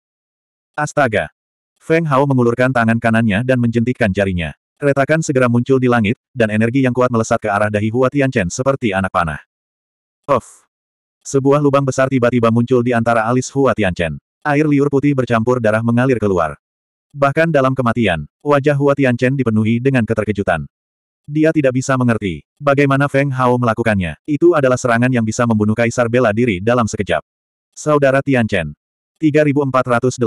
Astaga! Feng Hao mengulurkan tangan kanannya dan menjentikkan jarinya. Retakan segera muncul di langit, dan energi yang kuat melesat ke arah dahi Hua Tianchen seperti anak panah. Off! Sebuah lubang besar tiba-tiba muncul di antara alis Hua Tianchen. Air liur putih bercampur darah mengalir keluar. Bahkan dalam kematian, wajah Hua Tianchen dipenuhi dengan keterkejutan. Dia tidak bisa mengerti bagaimana Feng Hao melakukannya. Itu adalah serangan yang bisa membunuh kaisar bela diri dalam sekejap. Saudara Tian Chen, 3485.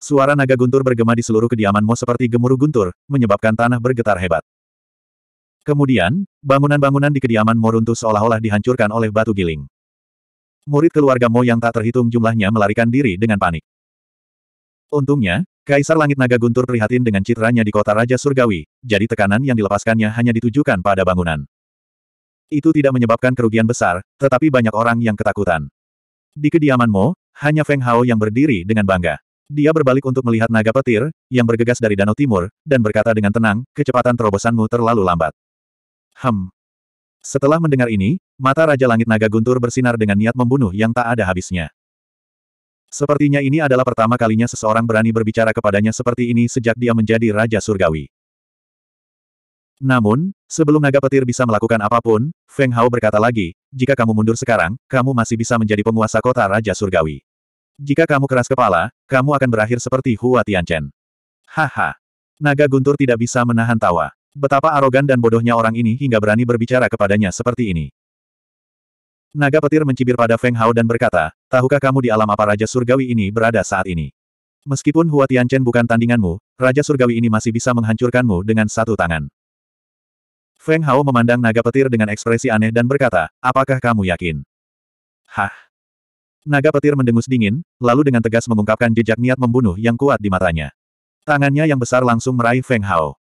Suara naga guntur bergema di seluruh kediaman Mo seperti gemuruh guntur, menyebabkan tanah bergetar hebat. Kemudian, bangunan-bangunan di kediaman Mo runtuh seolah-olah dihancurkan oleh batu giling. Murid keluarga Mo yang tak terhitung jumlahnya melarikan diri dengan panik. Untungnya, Kaisar Langit Naga Guntur prihatin dengan citranya di kota Raja Surgawi, jadi tekanan yang dilepaskannya hanya ditujukan pada bangunan. Itu tidak menyebabkan kerugian besar, tetapi banyak orang yang ketakutan. Di kediamanmu, hanya Feng Hao yang berdiri dengan bangga. Dia berbalik untuk melihat naga petir, yang bergegas dari Danau Timur, dan berkata dengan tenang, kecepatan terobosanmu terlalu lambat. Hem. Setelah mendengar ini, mata Raja Langit Naga Guntur bersinar dengan niat membunuh yang tak ada habisnya. Sepertinya ini adalah pertama kalinya seseorang berani berbicara kepadanya seperti ini sejak dia menjadi Raja Surgawi. Namun, sebelum naga petir bisa melakukan apapun, Feng Hao berkata lagi, jika kamu mundur sekarang, kamu masih bisa menjadi penguasa kota Raja Surgawi. Jika kamu keras kepala, kamu akan berakhir seperti Hua Tianchen. Haha. Naga guntur tidak bisa menahan tawa. Betapa arogan dan bodohnya orang ini hingga berani berbicara kepadanya seperti ini. Naga petir mencibir pada Feng Hao dan berkata, tahukah kamu di alam apa Raja Surgawi ini berada saat ini? Meskipun Hua Tianchen bukan tandinganmu, Raja Surgawi ini masih bisa menghancurkanmu dengan satu tangan. Feng Hao memandang naga petir dengan ekspresi aneh dan berkata, apakah kamu yakin? Hah? Naga petir mendengus dingin, lalu dengan tegas mengungkapkan jejak niat membunuh yang kuat di matanya. Tangannya yang besar langsung meraih Feng Hao.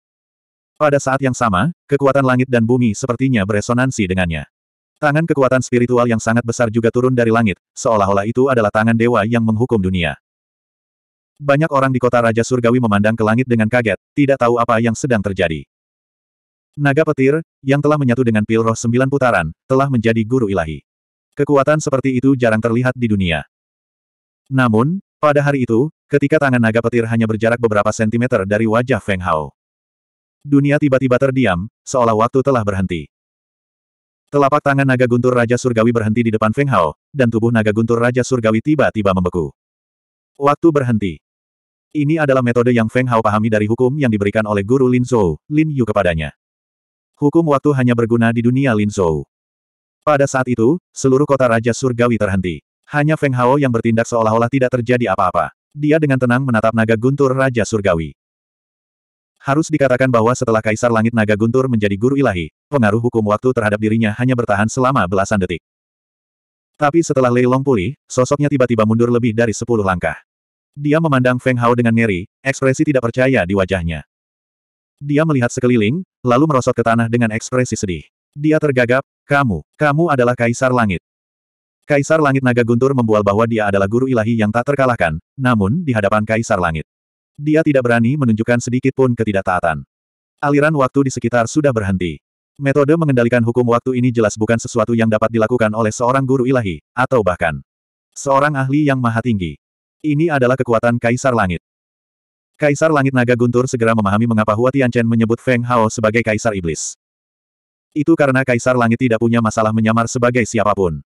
Pada saat yang sama, kekuatan langit dan bumi sepertinya beresonansi dengannya. Tangan kekuatan spiritual yang sangat besar juga turun dari langit, seolah-olah itu adalah tangan dewa yang menghukum dunia. Banyak orang di kota Raja Surgawi memandang ke langit dengan kaget, tidak tahu apa yang sedang terjadi. Naga petir, yang telah menyatu dengan pil roh sembilan putaran, telah menjadi guru ilahi. Kekuatan seperti itu jarang terlihat di dunia. Namun, pada hari itu, ketika tangan naga petir hanya berjarak beberapa sentimeter dari wajah Feng Hao, dunia tiba-tiba terdiam, seolah waktu telah berhenti. Telapak tangan naga guntur Raja Surgawi berhenti di depan Feng Hao, dan tubuh naga guntur Raja Surgawi tiba-tiba membeku. Waktu berhenti. Ini adalah metode yang Feng Hao pahami dari hukum yang diberikan oleh guru Lin Zhou, Lin Yu kepadanya. Hukum waktu hanya berguna di dunia Lin Zhou. Pada saat itu, seluruh kota Raja Surgawi terhenti. Hanya Feng Hao yang bertindak seolah-olah tidak terjadi apa-apa. Dia dengan tenang menatap naga guntur Raja Surgawi. Harus dikatakan bahwa setelah Kaisar Langit Naga Guntur menjadi guru ilahi, pengaruh hukum waktu terhadap dirinya hanya bertahan selama belasan detik. Tapi setelah Lei Long pulih, sosoknya tiba-tiba mundur lebih dari sepuluh langkah. Dia memandang Feng Hao dengan ngeri, ekspresi tidak percaya di wajahnya. Dia melihat sekeliling, lalu merosot ke tanah dengan ekspresi sedih. Dia tergagap, kamu, kamu adalah Kaisar Langit. Kaisar Langit Naga Guntur membual bahwa dia adalah guru ilahi yang tak terkalahkan, namun di hadapan Kaisar Langit. Dia tidak berani menunjukkan sedikit pun ketidaktaatan. Aliran waktu di sekitar sudah berhenti. Metode mengendalikan hukum waktu ini jelas bukan sesuatu yang dapat dilakukan oleh seorang guru ilahi, atau bahkan seorang ahli yang maha tinggi. Ini adalah kekuatan Kaisar Langit. Kaisar Langit Naga Guntur segera memahami mengapa Hua Tianchen menyebut Feng Hao sebagai Kaisar Iblis. Itu karena Kaisar Langit tidak punya masalah menyamar sebagai siapapun.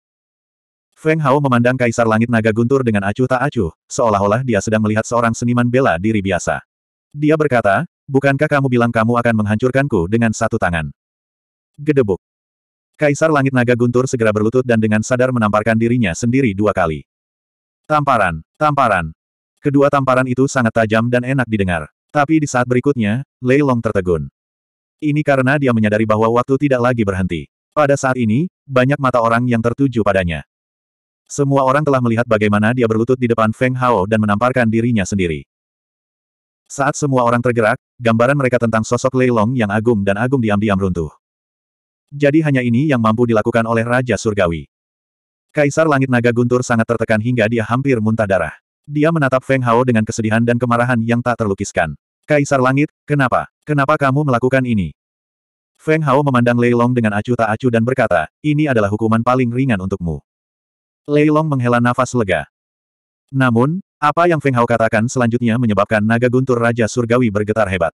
Feng Hao memandang Kaisar Langit Naga Guntur dengan acuh tak acuh, seolah-olah dia sedang melihat seorang seniman bela diri biasa. Dia berkata, bukankah kamu bilang kamu akan menghancurkanku dengan satu tangan? Gedebuk. Kaisar Langit Naga Guntur segera berlutut dan dengan sadar menamparkan dirinya sendiri dua kali. Tamparan, tamparan. Kedua tamparan itu sangat tajam dan enak didengar. Tapi di saat berikutnya, Lei Long tertegun. Ini karena dia menyadari bahwa waktu tidak lagi berhenti. Pada saat ini, banyak mata orang yang tertuju padanya. Semua orang telah melihat bagaimana dia berlutut di depan Feng Hao dan menamparkan dirinya sendiri. Saat semua orang tergerak, gambaran mereka tentang sosok Lei Long yang agung dan agung diam-diam runtuh. Jadi hanya ini yang mampu dilakukan oleh Raja Surgawi. Kaisar Langit Naga Guntur sangat tertekan hingga dia hampir muntah darah. Dia menatap Feng Hao dengan kesedihan dan kemarahan yang tak terlukiskan. Kaisar Langit, kenapa? Kenapa kamu melakukan ini? Feng Hao memandang Lei Long dengan acuh tak acuh dan berkata, ini adalah hukuman paling ringan untukmu. Lei Long menghela nafas lega. Namun, apa yang Feng Hao katakan selanjutnya menyebabkan naga guntur Raja Surgawi bergetar hebat.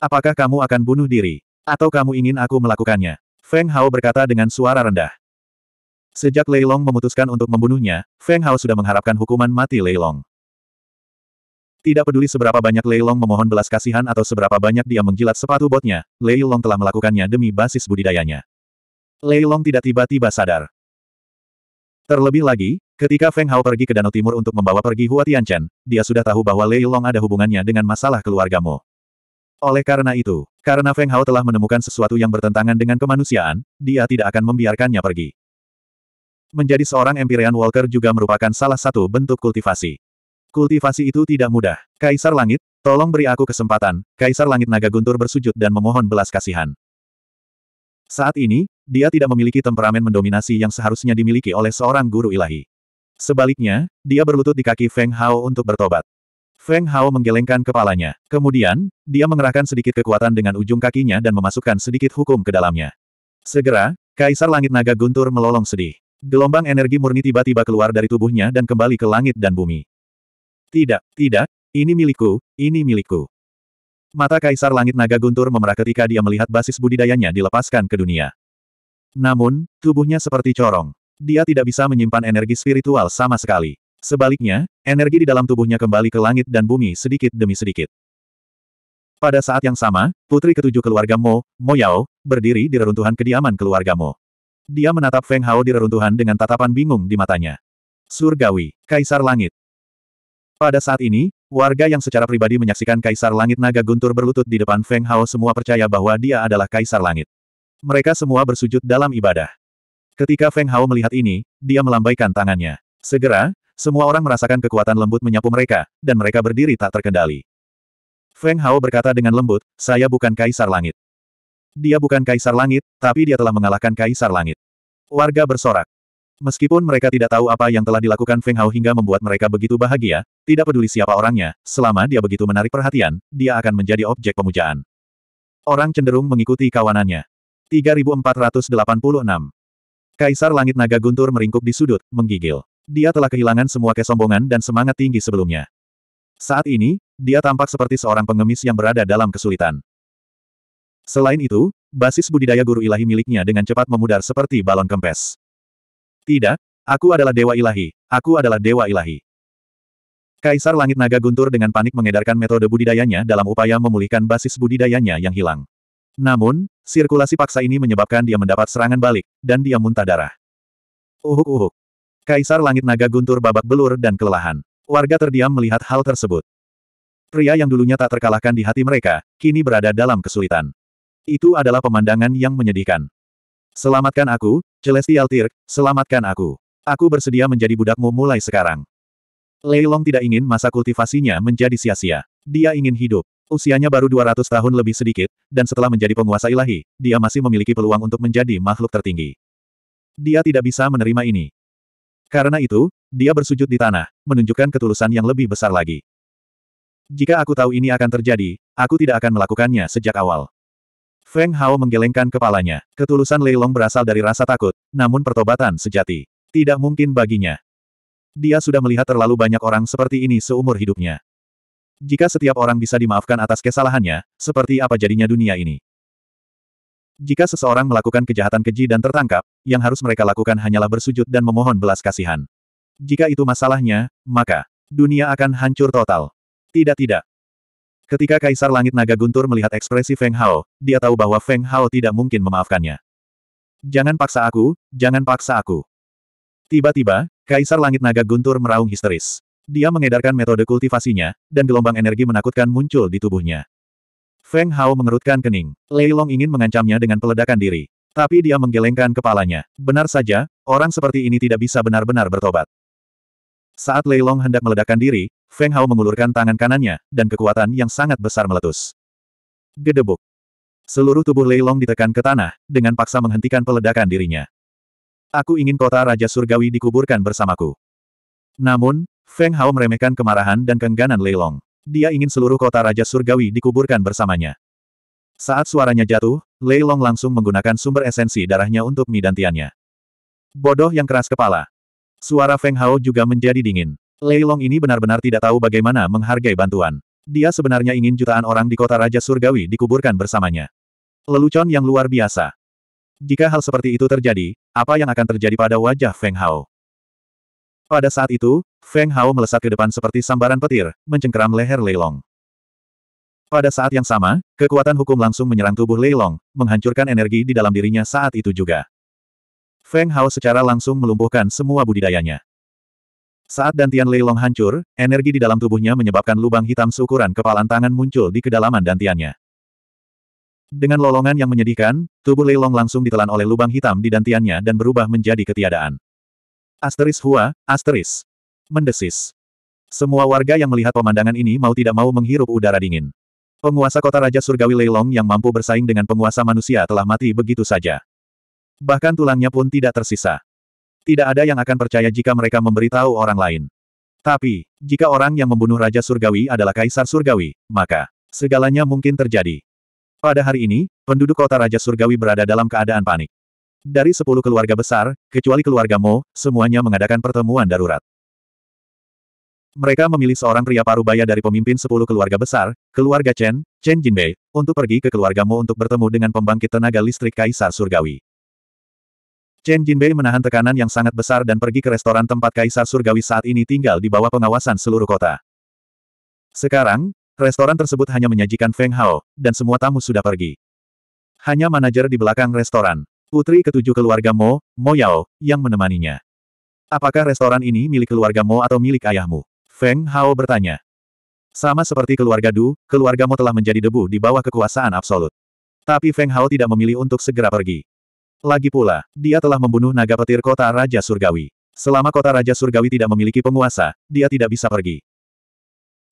Apakah kamu akan bunuh diri? Atau kamu ingin aku melakukannya? Feng Hao berkata dengan suara rendah. Sejak Lei Long memutuskan untuk membunuhnya, Feng Hao sudah mengharapkan hukuman mati Lei Long. Tidak peduli seberapa banyak Lei Long memohon belas kasihan atau seberapa banyak dia menjilat sepatu botnya, Lei Long telah melakukannya demi basis budidayanya. Lei Long tidak tiba-tiba sadar. Terlebih lagi, ketika Feng Hao pergi ke Danau Timur untuk membawa pergi Hua Tianchen, dia sudah tahu bahwa Lei Long ada hubungannya dengan masalah keluargamu. Oleh karena itu, karena Feng Hao telah menemukan sesuatu yang bertentangan dengan kemanusiaan, dia tidak akan membiarkannya pergi. Menjadi seorang Empyrean Walker juga merupakan salah satu bentuk kultivasi. Kultivasi itu tidak mudah. Kaisar Langit, tolong beri aku kesempatan. Kaisar Langit Naga Guntur bersujud dan memohon belas kasihan. Saat ini, dia tidak memiliki temperamen mendominasi yang seharusnya dimiliki oleh seorang guru ilahi. Sebaliknya, dia berlutut di kaki Feng Hao untuk bertobat. Feng Hao menggelengkan kepalanya. Kemudian, dia mengerahkan sedikit kekuatan dengan ujung kakinya dan memasukkan sedikit hukum ke dalamnya. Segera, Kaisar Langit Naga Guntur melolong sedih. Gelombang energi murni tiba-tiba keluar dari tubuhnya dan kembali ke langit dan bumi. Tidak, tidak, ini milikku, ini milikku. Mata Kaisar Langit Naga Guntur memerah ketika dia melihat basis budidayanya dilepaskan ke dunia. Namun, tubuhnya seperti corong. Dia tidak bisa menyimpan energi spiritual sama sekali. Sebaliknya, energi di dalam tubuhnya kembali ke langit dan bumi sedikit demi sedikit. Pada saat yang sama, putri ketujuh keluarga Mo, Mo Yao, berdiri di reruntuhan kediaman keluarga Mo. Dia menatap Feng Hao di reruntuhan dengan tatapan bingung di matanya. Surgawi, Kaisar Langit. Pada saat ini, warga yang secara pribadi menyaksikan Kaisar Langit Naga Guntur berlutut di depan Feng Hao semua percaya bahwa dia adalah Kaisar Langit. Mereka semua bersujud dalam ibadah. Ketika Feng Hao melihat ini, dia melambaikan tangannya. Segera, semua orang merasakan kekuatan lembut menyapu mereka, dan mereka berdiri tak terkendali. Feng Hao berkata dengan lembut, saya bukan kaisar langit. Dia bukan kaisar langit, tapi dia telah mengalahkan kaisar langit. Warga bersorak. Meskipun mereka tidak tahu apa yang telah dilakukan Feng Hao hingga membuat mereka begitu bahagia, tidak peduli siapa orangnya, selama dia begitu menarik perhatian, dia akan menjadi objek pemujaan. Orang cenderung mengikuti kawanannya. 3486. Kaisar Langit Naga Guntur meringkuk di sudut, menggigil. Dia telah kehilangan semua kesombongan dan semangat tinggi sebelumnya. Saat ini, dia tampak seperti seorang pengemis yang berada dalam kesulitan. Selain itu, basis budidaya guru ilahi miliknya dengan cepat memudar seperti balon kempes. Tidak, aku adalah dewa ilahi, aku adalah dewa ilahi. Kaisar Langit Naga Guntur dengan panik mengedarkan metode budidayanya dalam upaya memulihkan basis budidayanya yang hilang. Namun, sirkulasi paksa ini menyebabkan dia mendapat serangan balik, dan dia muntah darah. Uhuk-uhuk. Kaisar Langit Naga Guntur babak belur dan kelelahan. Warga terdiam melihat hal tersebut. Pria yang dulunya tak terkalahkan di hati mereka, kini berada dalam kesulitan. Itu adalah pemandangan yang menyedihkan. Selamatkan aku, Celestial Tirk, selamatkan aku. Aku bersedia menjadi budakmu mulai sekarang. Leilong tidak ingin masa kultivasinya menjadi sia-sia. Dia ingin hidup. Usianya baru 200 tahun lebih sedikit, dan setelah menjadi penguasa ilahi, dia masih memiliki peluang untuk menjadi makhluk tertinggi. Dia tidak bisa menerima ini. Karena itu, dia bersujud di tanah, menunjukkan ketulusan yang lebih besar lagi. Jika aku tahu ini akan terjadi, aku tidak akan melakukannya sejak awal. Feng Hao menggelengkan kepalanya. Ketulusan Lei Long berasal dari rasa takut, namun pertobatan sejati. Tidak mungkin baginya. Dia sudah melihat terlalu banyak orang seperti ini seumur hidupnya. Jika setiap orang bisa dimaafkan atas kesalahannya, seperti apa jadinya dunia ini? Jika seseorang melakukan kejahatan keji dan tertangkap, yang harus mereka lakukan hanyalah bersujud dan memohon belas kasihan. Jika itu masalahnya, maka dunia akan hancur total. Tidak-tidak. Ketika Kaisar Langit Naga Guntur melihat ekspresi Feng Hao, dia tahu bahwa Feng Hao tidak mungkin memaafkannya. Jangan paksa aku, jangan paksa aku. Tiba-tiba, Kaisar Langit Naga Guntur meraung histeris. Dia mengedarkan metode kultivasinya, dan gelombang energi menakutkan muncul di tubuhnya. Feng Hao mengerutkan kening. Lei Long ingin mengancamnya dengan peledakan diri. Tapi dia menggelengkan kepalanya. Benar saja, orang seperti ini tidak bisa benar-benar bertobat. Saat Lei Long hendak meledakkan diri, Feng Hao mengulurkan tangan kanannya, dan kekuatan yang sangat besar meletus. Gedebuk. Seluruh tubuh Lei Long ditekan ke tanah, dengan paksa menghentikan peledakan dirinya. Aku ingin kota Raja Surgawi dikuburkan bersamaku. Namun, Feng Hao meremehkan kemarahan dan kengganan Leilong. Dia ingin seluruh kota Raja Surgawi dikuburkan bersamanya. Saat suaranya jatuh, Leilong langsung menggunakan sumber esensi darahnya untuk midantiannya. Bodoh yang keras kepala. Suara Feng Hao juga menjadi dingin. Leilong ini benar-benar tidak tahu bagaimana menghargai bantuan. Dia sebenarnya ingin jutaan orang di kota Raja Surgawi dikuburkan bersamanya. Lelucon yang luar biasa. Jika hal seperti itu terjadi, apa yang akan terjadi pada wajah Feng Hao? Pada saat itu, Feng Hao melesat ke depan seperti sambaran petir, mencengkeram leher Leilong. Pada saat yang sama, kekuatan hukum langsung menyerang tubuh Leilong, menghancurkan energi di dalam dirinya saat itu juga. Feng Hao secara langsung melumpuhkan semua budidayanya. Saat dantian Leilong hancur, energi di dalam tubuhnya menyebabkan lubang hitam seukuran kepalan tangan muncul di kedalaman dantiannya. Dengan lolongan yang menyedihkan, tubuh Leilong langsung ditelan oleh lubang hitam di dantiannya dan berubah menjadi ketiadaan. Asteris Hua, asteris. Mendesis. Semua warga yang melihat pemandangan ini mau tidak mau menghirup udara dingin. Penguasa kota Raja Surgawi Leilong yang mampu bersaing dengan penguasa manusia telah mati begitu saja. Bahkan tulangnya pun tidak tersisa. Tidak ada yang akan percaya jika mereka memberitahu orang lain. Tapi, jika orang yang membunuh Raja Surgawi adalah Kaisar Surgawi, maka segalanya mungkin terjadi. Pada hari ini, penduduk kota Raja Surgawi berada dalam keadaan panik. Dari sepuluh keluarga besar, kecuali keluarga Mo, semuanya mengadakan pertemuan darurat. Mereka memilih seorang pria parubaya dari pemimpin sepuluh keluarga besar, keluarga Chen, Chen Jinbei, untuk pergi ke keluarga Mo untuk bertemu dengan pembangkit tenaga listrik Kaisar Surgawi. Chen Jinbei menahan tekanan yang sangat besar dan pergi ke restoran tempat Kaisar Surgawi saat ini tinggal di bawah pengawasan seluruh kota. Sekarang, restoran tersebut hanya menyajikan Feng Hao, dan semua tamu sudah pergi. Hanya manajer di belakang restoran. Putri ketujuh keluarga Mo, Mo Yao, yang menemaninya. Apakah restoran ini milik keluarga Mo atau milik ayahmu? Feng Hao bertanya. Sama seperti keluarga Du, keluarga Mo telah menjadi debu di bawah kekuasaan absolut. Tapi Feng Hao tidak memilih untuk segera pergi. Lagi pula, dia telah membunuh naga petir kota Raja Surgawi. Selama kota Raja Surgawi tidak memiliki penguasa, dia tidak bisa pergi.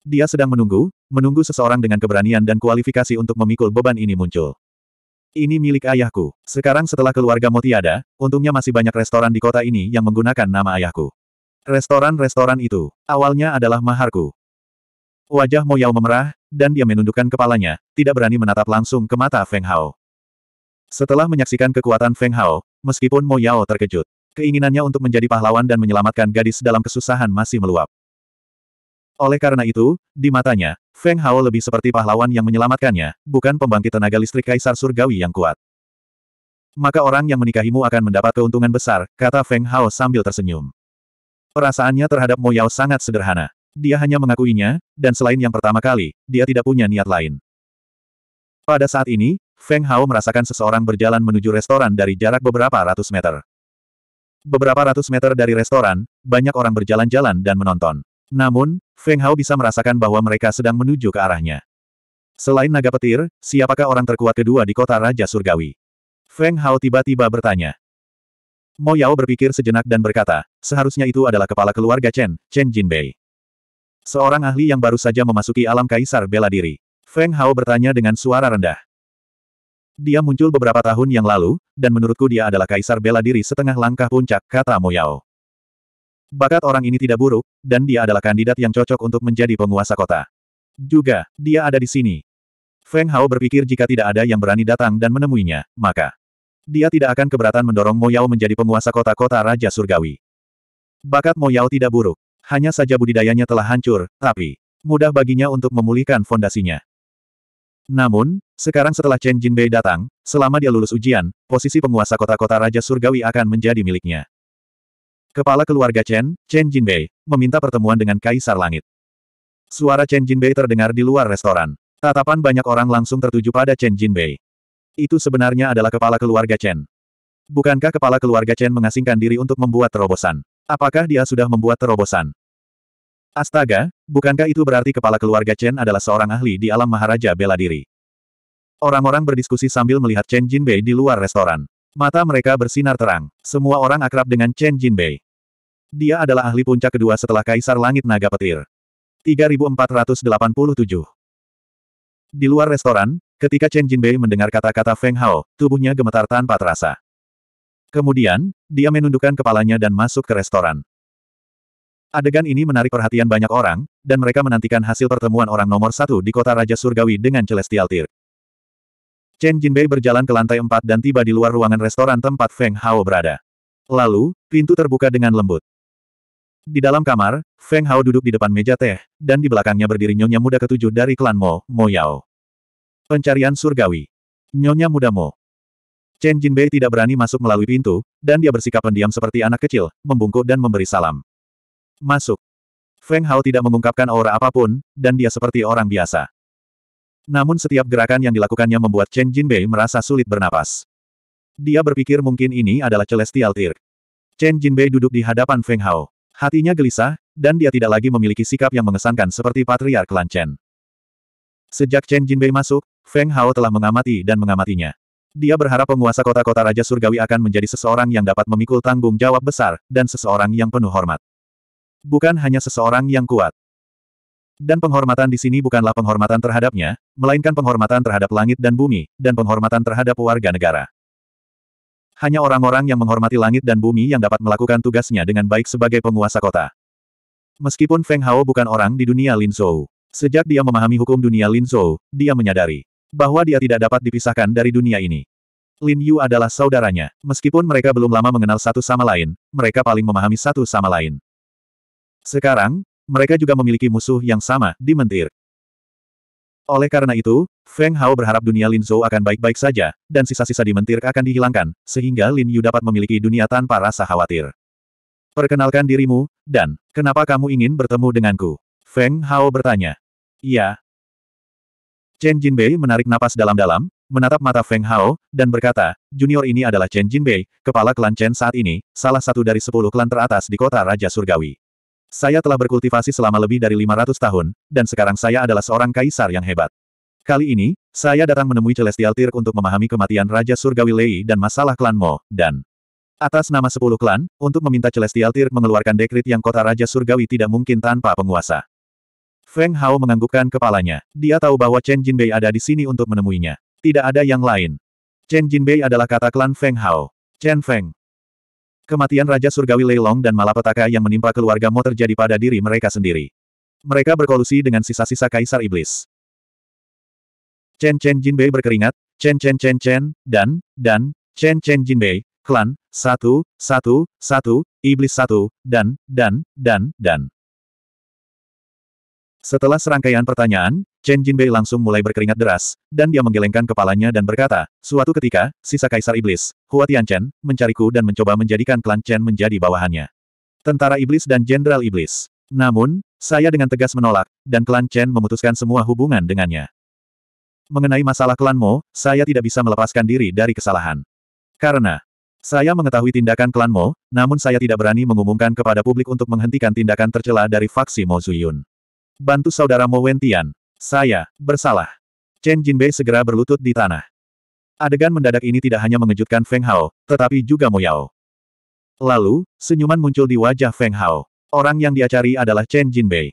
Dia sedang menunggu, menunggu seseorang dengan keberanian dan kualifikasi untuk memikul beban ini muncul. Ini milik ayahku. Sekarang setelah keluarga Mo tiada, untungnya masih banyak restoran di kota ini yang menggunakan nama ayahku. Restoran-restoran itu, awalnya adalah maharku. Wajah Mo Yao memerah, dan dia menundukkan kepalanya, tidak berani menatap langsung ke mata Feng Hao. Setelah menyaksikan kekuatan Feng Hao, meskipun Mo Yao terkejut, keinginannya untuk menjadi pahlawan dan menyelamatkan gadis dalam kesusahan masih meluap. Oleh karena itu, di matanya, Feng Hao lebih seperti pahlawan yang menyelamatkannya, bukan pembangkit tenaga listrik Kaisar Surgawi yang kuat. Maka orang yang menikahimu akan mendapat keuntungan besar, kata Feng Hao sambil tersenyum. Perasaannya terhadap Mo Yao sangat sederhana. Dia hanya mengakuinya, dan selain yang pertama kali, dia tidak punya niat lain. Pada saat ini, Feng Hao merasakan seseorang berjalan menuju restoran dari jarak beberapa ratus meter. Beberapa ratus meter dari restoran, banyak orang berjalan-jalan dan menonton. Namun, Feng Hao bisa merasakan bahwa mereka sedang menuju ke arahnya. Selain naga petir, siapakah orang terkuat kedua di kota Raja Surgawi? Feng Hao tiba-tiba bertanya. Mo Yao berpikir sejenak dan berkata, seharusnya itu adalah kepala keluarga Chen, Chen Jinbei. Seorang ahli yang baru saja memasuki alam kaisar bela diri. Feng Hao bertanya dengan suara rendah. Dia muncul beberapa tahun yang lalu, dan menurutku dia adalah kaisar bela diri setengah langkah puncak, kata Mo Yao. Bakat orang ini tidak buruk, dan dia adalah kandidat yang cocok untuk menjadi penguasa kota. Juga, dia ada di sini. Feng Hao berpikir jika tidak ada yang berani datang dan menemuinya, maka dia tidak akan keberatan mendorong Mo Yao menjadi penguasa kota-kota Raja Surgawi. Bakat Mo Yao tidak buruk, hanya saja budidayanya telah hancur, tapi mudah baginya untuk memulihkan fondasinya. Namun, sekarang setelah Chen Jinbei datang, selama dia lulus ujian, posisi penguasa kota-kota Raja Surgawi akan menjadi miliknya. Kepala keluarga Chen, Chen Jinbei, meminta pertemuan dengan Kaisar Langit. Suara Chen Jinbei terdengar di luar restoran. Tatapan banyak orang langsung tertuju pada Chen Jinbei. Itu sebenarnya adalah kepala keluarga Chen. Bukankah kepala keluarga Chen mengasingkan diri untuk membuat terobosan? Apakah dia sudah membuat terobosan? Astaga, bukankah itu berarti kepala keluarga Chen adalah seorang ahli di alam Maharaja bela diri? Orang-orang berdiskusi sambil melihat Chen Jinbei di luar restoran. Mata mereka bersinar terang. Semua orang akrab dengan Chen Jinbei. Dia adalah ahli puncak kedua setelah Kaisar Langit Naga Petir. 3487 Di luar restoran, ketika Chen Jinbei mendengar kata-kata Feng Hao, tubuhnya gemetar tanpa terasa. Kemudian, dia menundukkan kepalanya dan masuk ke restoran. Adegan ini menarik perhatian banyak orang, dan mereka menantikan hasil pertemuan orang nomor satu di kota Raja Surgawi dengan Celestial Tier. Chen Jinbei berjalan ke lantai empat dan tiba di luar ruangan restoran tempat Feng Hao berada. Lalu, pintu terbuka dengan lembut. Di dalam kamar, Feng Hao duduk di depan meja teh, dan di belakangnya berdiri Nyonya Muda ketujuh dari klan Mo, Mo Yao. Pencarian surgawi. Nyonya Muda Mo. Chen Jinbei tidak berani masuk melalui pintu, dan dia bersikap pendiam seperti anak kecil, membungkuk dan memberi salam. Masuk. Feng Hao tidak mengungkapkan aura apapun, dan dia seperti orang biasa. Namun setiap gerakan yang dilakukannya membuat Chen Jinbei merasa sulit bernapas. Dia berpikir mungkin ini adalah Celestial Tear. Chen Jinbei duduk di hadapan Feng Hao. Hatinya gelisah, dan dia tidak lagi memiliki sikap yang mengesankan seperti patriark Lan Chen. Sejak Chen Jinbei masuk, Feng Hao telah mengamati dan mengamatinya. Dia berharap penguasa kota-kota Raja Surgawi akan menjadi seseorang yang dapat memikul tanggung jawab besar, dan seseorang yang penuh hormat. Bukan hanya seseorang yang kuat. Dan penghormatan di sini bukanlah penghormatan terhadapnya, melainkan penghormatan terhadap langit dan bumi, dan penghormatan terhadap warga negara hanya orang-orang yang menghormati langit dan bumi yang dapat melakukan tugasnya dengan baik sebagai penguasa kota. Meskipun Feng Hao bukan orang di dunia Lin Zhou, sejak dia memahami hukum dunia Lin Zhou, dia menyadari bahwa dia tidak dapat dipisahkan dari dunia ini. Lin Yu adalah saudaranya. Meskipun mereka belum lama mengenal satu sama lain, mereka paling memahami satu sama lain. Sekarang, mereka juga memiliki musuh yang sama, di mentir. Oleh karena itu, Feng Hao berharap dunia Lin Zhou akan baik-baik saja, dan sisa-sisa dimentir akan dihilangkan, sehingga Lin Yu dapat memiliki dunia tanpa rasa khawatir. Perkenalkan dirimu, dan, kenapa kamu ingin bertemu denganku? Feng Hao bertanya. Iya. Chen Jinbei menarik napas dalam-dalam, menatap mata Feng Hao, dan berkata, junior ini adalah Chen Jinbei, kepala klan Chen saat ini, salah satu dari sepuluh klan teratas di kota Raja Surgawi. Saya telah berkultivasi selama lebih dari 500 tahun, dan sekarang saya adalah seorang kaisar yang hebat. Kali ini, saya datang menemui Celestial Tirk untuk memahami kematian Raja Surgawi Lei dan masalah klan Mo, dan atas nama sepuluh klan, untuk meminta Celestial Tirk mengeluarkan dekrit yang kota Raja Surgawi tidak mungkin tanpa penguasa. Feng Hao menganggukkan kepalanya. Dia tahu bahwa Chen Jinbei ada di sini untuk menemuinya. Tidak ada yang lain. Chen Jinbei adalah kata klan Feng Hao. Chen Feng. Kematian Raja Surgawi Leilong dan malapetaka yang menimpa keluarga Mo terjadi pada diri mereka sendiri. Mereka berkolusi dengan sisa-sisa Kaisar Iblis. Chen Chen Jinbei berkeringat, Chen Chen Chen Chen, dan, dan, Chen Chen Jinbei, klan, satu, satu, satu, iblis satu, dan, dan, dan, dan. Setelah serangkaian pertanyaan, Chen Jinbei langsung mulai berkeringat deras, dan dia menggelengkan kepalanya dan berkata, suatu ketika, sisa kaisar iblis, Hua Tianchen, mencariku dan mencoba menjadikan klan Chen menjadi bawahannya. Tentara iblis dan jenderal iblis. Namun, saya dengan tegas menolak, dan klan Chen memutuskan semua hubungan dengannya. Mengenai masalah klan Mo, saya tidak bisa melepaskan diri dari kesalahan. Karena, saya mengetahui tindakan klan Mo, namun saya tidak berani mengumumkan kepada publik untuk menghentikan tindakan tercela dari faksi Mo Zuyun. Bantu saudara Mo Wentian. Saya, bersalah. Chen Jinbei segera berlutut di tanah. Adegan mendadak ini tidak hanya mengejutkan Feng Hao, tetapi juga Mo Yao. Lalu, senyuman muncul di wajah Feng Hao. Orang yang dia cari adalah Chen Jinbei.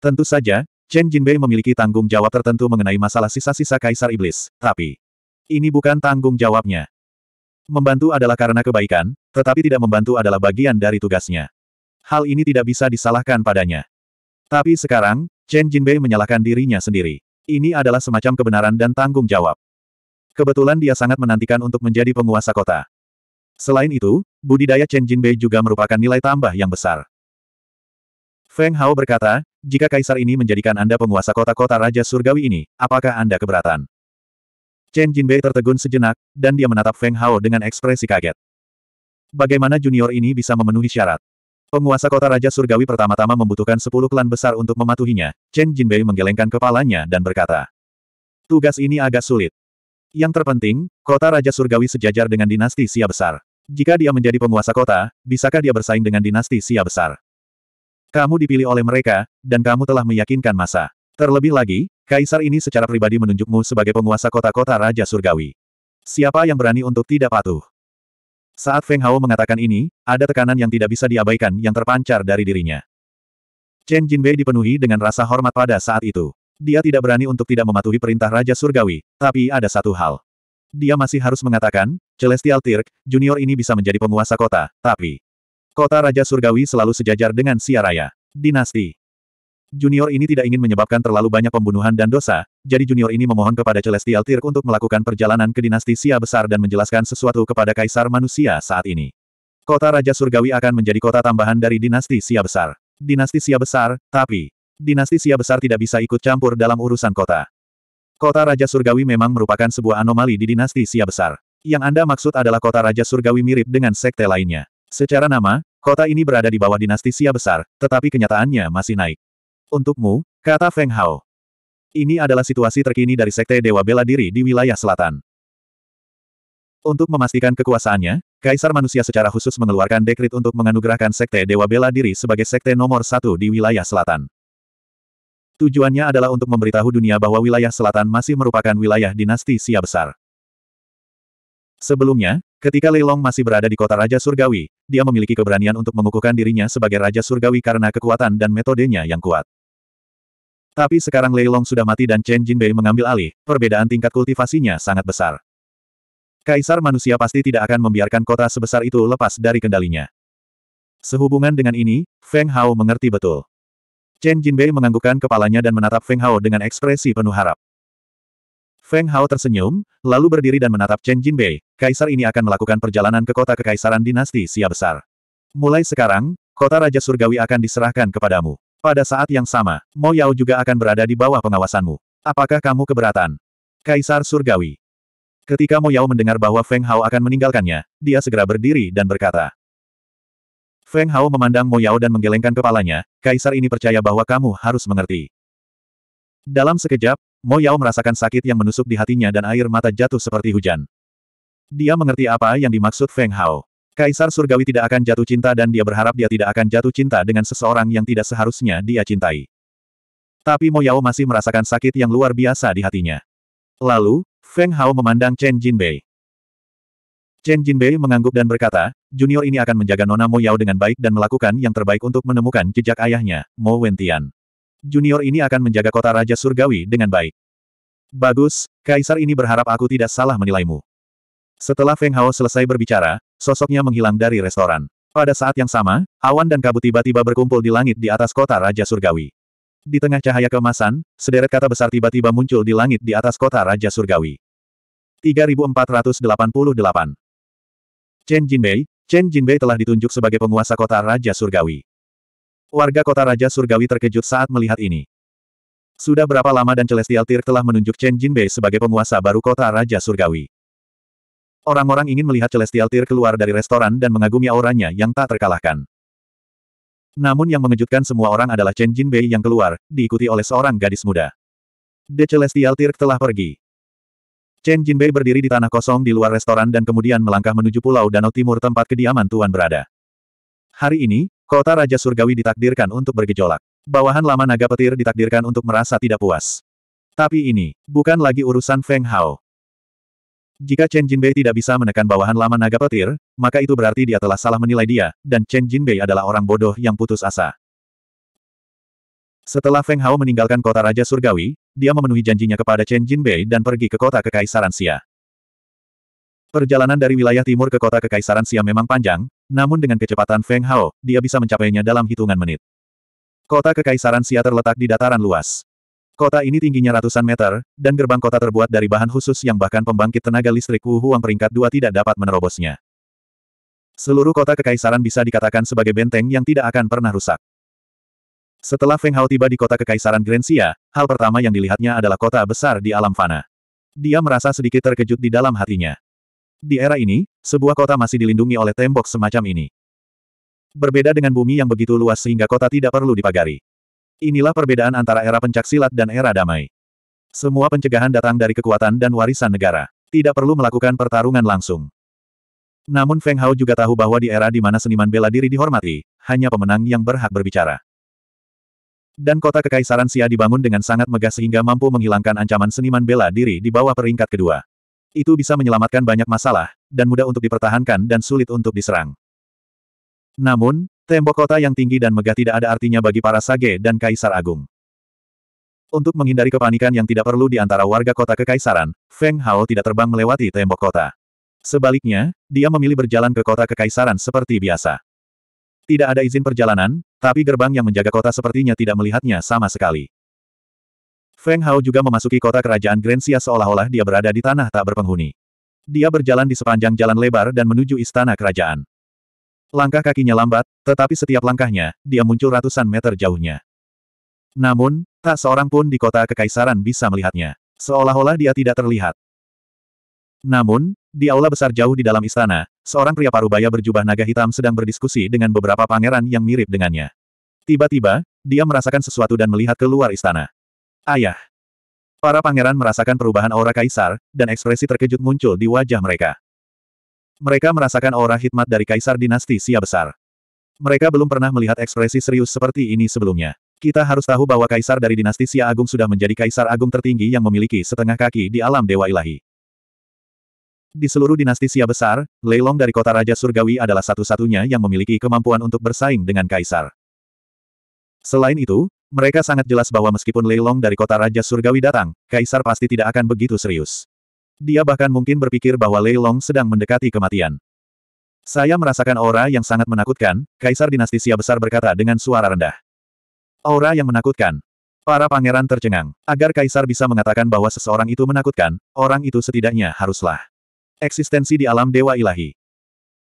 Tentu saja, Chen Jinbei memiliki tanggung jawab tertentu mengenai masalah sisa-sisa Kaisar Iblis, tapi ini bukan tanggung jawabnya. Membantu adalah karena kebaikan, tetapi tidak membantu adalah bagian dari tugasnya. Hal ini tidak bisa disalahkan padanya. Tapi sekarang, Chen Jinbei menyalahkan dirinya sendiri. Ini adalah semacam kebenaran dan tanggung jawab. Kebetulan dia sangat menantikan untuk menjadi penguasa kota. Selain itu, budidaya Chen Jinbei juga merupakan nilai tambah yang besar. Feng Hao berkata, jika kaisar ini menjadikan Anda penguasa kota-kota Raja Surgawi ini, apakah Anda keberatan? Chen Jinbei tertegun sejenak, dan dia menatap Feng Hao dengan ekspresi kaget. Bagaimana junior ini bisa memenuhi syarat? Penguasa kota Raja Surgawi pertama-tama membutuhkan sepuluh klan besar untuk mematuhinya, Chen Jinbei menggelengkan kepalanya dan berkata. Tugas ini agak sulit. Yang terpenting, kota Raja Surgawi sejajar dengan dinasti Sia Besar. Jika dia menjadi penguasa kota, bisakah dia bersaing dengan dinasti Sia Besar? Kamu dipilih oleh mereka, dan kamu telah meyakinkan masa. Terlebih lagi, Kaisar ini secara pribadi menunjukmu sebagai penguasa kota-kota Raja Surgawi. Siapa yang berani untuk tidak patuh? Saat Feng Hao mengatakan ini, ada tekanan yang tidak bisa diabaikan yang terpancar dari dirinya. Chen Jinbei dipenuhi dengan rasa hormat pada saat itu. Dia tidak berani untuk tidak mematuhi perintah Raja Surgawi, tapi ada satu hal. Dia masih harus mengatakan, Celestial Tirk, junior ini bisa menjadi penguasa kota, tapi... Kota Raja Surgawi selalu sejajar dengan siaraya Dinasti. Junior ini tidak ingin menyebabkan terlalu banyak pembunuhan dan dosa, jadi Junior ini memohon kepada Celestial Tirk untuk melakukan perjalanan ke dinasti Sia besar dan menjelaskan sesuatu kepada Kaisar Manusia saat ini. Kota Raja Surgawi akan menjadi kota tambahan dari dinasti Sia besar. Dinasti Sia besar, tapi, dinasti Sia besar tidak bisa ikut campur dalam urusan kota. Kota Raja Surgawi memang merupakan sebuah anomali di dinasti Sia besar. Yang Anda maksud adalah kota Raja Surgawi mirip dengan sekte lainnya. Secara nama, kota ini berada di bawah dinasti Sia besar, tetapi kenyataannya masih naik. Untukmu, kata Feng Hao. Ini adalah situasi terkini dari Sekte Dewa Bela Diri di wilayah selatan. Untuk memastikan kekuasaannya, Kaisar Manusia secara khusus mengeluarkan dekrit untuk menganugerahkan Sekte Dewa Bela Diri sebagai Sekte nomor satu di wilayah selatan. Tujuannya adalah untuk memberitahu dunia bahwa wilayah selatan masih merupakan wilayah dinasti Sia Besar. Sebelumnya, ketika Leilong masih berada di kota Raja Surgawi, dia memiliki keberanian untuk mengukuhkan dirinya sebagai Raja Surgawi karena kekuatan dan metodenya yang kuat. Tapi sekarang Lei Long sudah mati dan Chen Jinbei mengambil alih, perbedaan tingkat kultivasinya sangat besar. Kaisar manusia pasti tidak akan membiarkan kota sebesar itu lepas dari kendalinya. Sehubungan dengan ini, Feng Hao mengerti betul. Chen Jinbei menganggukkan kepalanya dan menatap Feng Hao dengan ekspresi penuh harap. Feng Hao tersenyum, lalu berdiri dan menatap Chen Jinbei, kaisar ini akan melakukan perjalanan ke kota kekaisaran dinasti Xia Besar. Mulai sekarang, kota Raja Surgawi akan diserahkan kepadamu. Pada saat yang sama, Mo Yao juga akan berada di bawah pengawasanmu. Apakah kamu keberatan? Kaisar Surgawi. Ketika Mo Yao mendengar bahwa Feng Hao akan meninggalkannya, dia segera berdiri dan berkata. Feng Hao memandang Mo Yao dan menggelengkan kepalanya, Kaisar ini percaya bahwa kamu harus mengerti. Dalam sekejap, Mo Yao merasakan sakit yang menusuk di hatinya dan air mata jatuh seperti hujan. Dia mengerti apa yang dimaksud Feng Hao. Kaisar Surgawi tidak akan jatuh cinta dan dia berharap dia tidak akan jatuh cinta dengan seseorang yang tidak seharusnya dia cintai. Tapi Moyao masih merasakan sakit yang luar biasa di hatinya. Lalu, Feng Hao memandang Chen Jinbei. Chen Jinbei mengangguk dan berkata, junior ini akan menjaga Nona Mo Yao dengan baik dan melakukan yang terbaik untuk menemukan jejak ayahnya, Mo Wentian. Junior ini akan menjaga kota Raja Surgawi dengan baik. Bagus, Kaisar ini berharap aku tidak salah menilaimu. Setelah Feng Hao selesai berbicara, sosoknya menghilang dari restoran. Pada saat yang sama, awan dan kabut tiba-tiba berkumpul di langit di atas kota Raja Surgawi. Di tengah cahaya kemasan, sederet kata besar tiba-tiba muncul di langit di atas kota Raja Surgawi. 3488 Chen Jinbei, Chen Jinbei telah ditunjuk sebagai penguasa kota Raja Surgawi. Warga kota Raja Surgawi terkejut saat melihat ini. Sudah berapa lama dan Celestial Tir telah menunjuk Chen Jinbei sebagai penguasa baru kota Raja Surgawi. Orang-orang ingin melihat Celestial Tear keluar dari restoran dan mengagumi auranya yang tak terkalahkan. Namun yang mengejutkan semua orang adalah Chen Jinbei yang keluar, diikuti oleh seorang gadis muda. The Celestial Tear telah pergi. Chen Jinbei berdiri di tanah kosong di luar restoran dan kemudian melangkah menuju pulau danau timur tempat kediaman Tuan berada. Hari ini, kota Raja Surgawi ditakdirkan untuk bergejolak. Bawahan lama naga petir ditakdirkan untuk merasa tidak puas. Tapi ini, bukan lagi urusan Feng Hao. Jika Chen Jinbei tidak bisa menekan bawahan lama naga petir, maka itu berarti dia telah salah menilai dia, dan Chen Jinbei adalah orang bodoh yang putus asa. Setelah Feng Hao meninggalkan kota Raja Surgawi, dia memenuhi janjinya kepada Chen Jinbei dan pergi ke kota Kekaisaran Xia. Perjalanan dari wilayah timur ke kota Kekaisaran Xia memang panjang, namun dengan kecepatan Feng Hao, dia bisa mencapainya dalam hitungan menit. Kota Kekaisaran Xia terletak di dataran luas. Kota ini tingginya ratusan meter, dan gerbang kota terbuat dari bahan khusus yang bahkan pembangkit tenaga listrik Wu Huang peringkat dua tidak dapat menerobosnya. Seluruh kota kekaisaran bisa dikatakan sebagai benteng yang tidak akan pernah rusak. Setelah Feng Hao tiba di kota kekaisaran Grensia, hal pertama yang dilihatnya adalah kota besar di alam fana. Dia merasa sedikit terkejut di dalam hatinya. Di era ini, sebuah kota masih dilindungi oleh tembok semacam ini. Berbeda dengan bumi yang begitu luas sehingga kota tidak perlu dipagari. Inilah perbedaan antara era pencaksilat dan era damai. Semua pencegahan datang dari kekuatan dan warisan negara. Tidak perlu melakukan pertarungan langsung. Namun Feng Hao juga tahu bahwa di era di mana seniman bela diri dihormati, hanya pemenang yang berhak berbicara. Dan kota kekaisaran sia dibangun dengan sangat megah sehingga mampu menghilangkan ancaman seniman bela diri di bawah peringkat kedua. Itu bisa menyelamatkan banyak masalah, dan mudah untuk dipertahankan dan sulit untuk diserang. Namun, Tembok kota yang tinggi dan megah tidak ada artinya bagi para sage dan kaisar agung. Untuk menghindari kepanikan yang tidak perlu di antara warga kota kekaisaran, Feng Hao tidak terbang melewati tembok kota. Sebaliknya, dia memilih berjalan ke kota kekaisaran seperti biasa. Tidak ada izin perjalanan, tapi gerbang yang menjaga kota sepertinya tidak melihatnya sama sekali. Feng Hao juga memasuki kota kerajaan Grensia seolah-olah dia berada di tanah tak berpenghuni. Dia berjalan di sepanjang jalan lebar dan menuju istana kerajaan. Langkah kakinya lambat, tetapi setiap langkahnya, dia muncul ratusan meter jauhnya. Namun, tak seorang pun di kota kekaisaran bisa melihatnya. Seolah-olah dia tidak terlihat. Namun, di aula besar jauh di dalam istana, seorang pria parubaya berjubah naga hitam sedang berdiskusi dengan beberapa pangeran yang mirip dengannya. Tiba-tiba, dia merasakan sesuatu dan melihat keluar istana. Ayah! Para pangeran merasakan perubahan aura kaisar, dan ekspresi terkejut muncul di wajah mereka. Mereka merasakan aura hikmat dari Kaisar Dinasti Sia Besar. Mereka belum pernah melihat ekspresi serius seperti ini sebelumnya. Kita harus tahu bahwa Kaisar dari Dinasti Sia Agung sudah menjadi Kaisar Agung tertinggi yang memiliki setengah kaki di alam Dewa Ilahi. Di seluruh dinasti Sia besar, Leilong dari kota Raja Surgawi adalah satu-satunya yang memiliki kemampuan untuk bersaing dengan Kaisar. Selain itu, mereka sangat jelas bahwa meskipun Leilong dari kota Raja Surgawi datang, Kaisar pasti tidak akan begitu serius. Dia bahkan mungkin berpikir bahwa Lei Long sedang mendekati kematian. Saya merasakan aura yang sangat menakutkan, Kaisar Dinasti Sia Besar berkata dengan suara rendah. Aura yang menakutkan. Para pangeran tercengang. Agar Kaisar bisa mengatakan bahwa seseorang itu menakutkan, orang itu setidaknya haruslah. Eksistensi di alam Dewa Ilahi.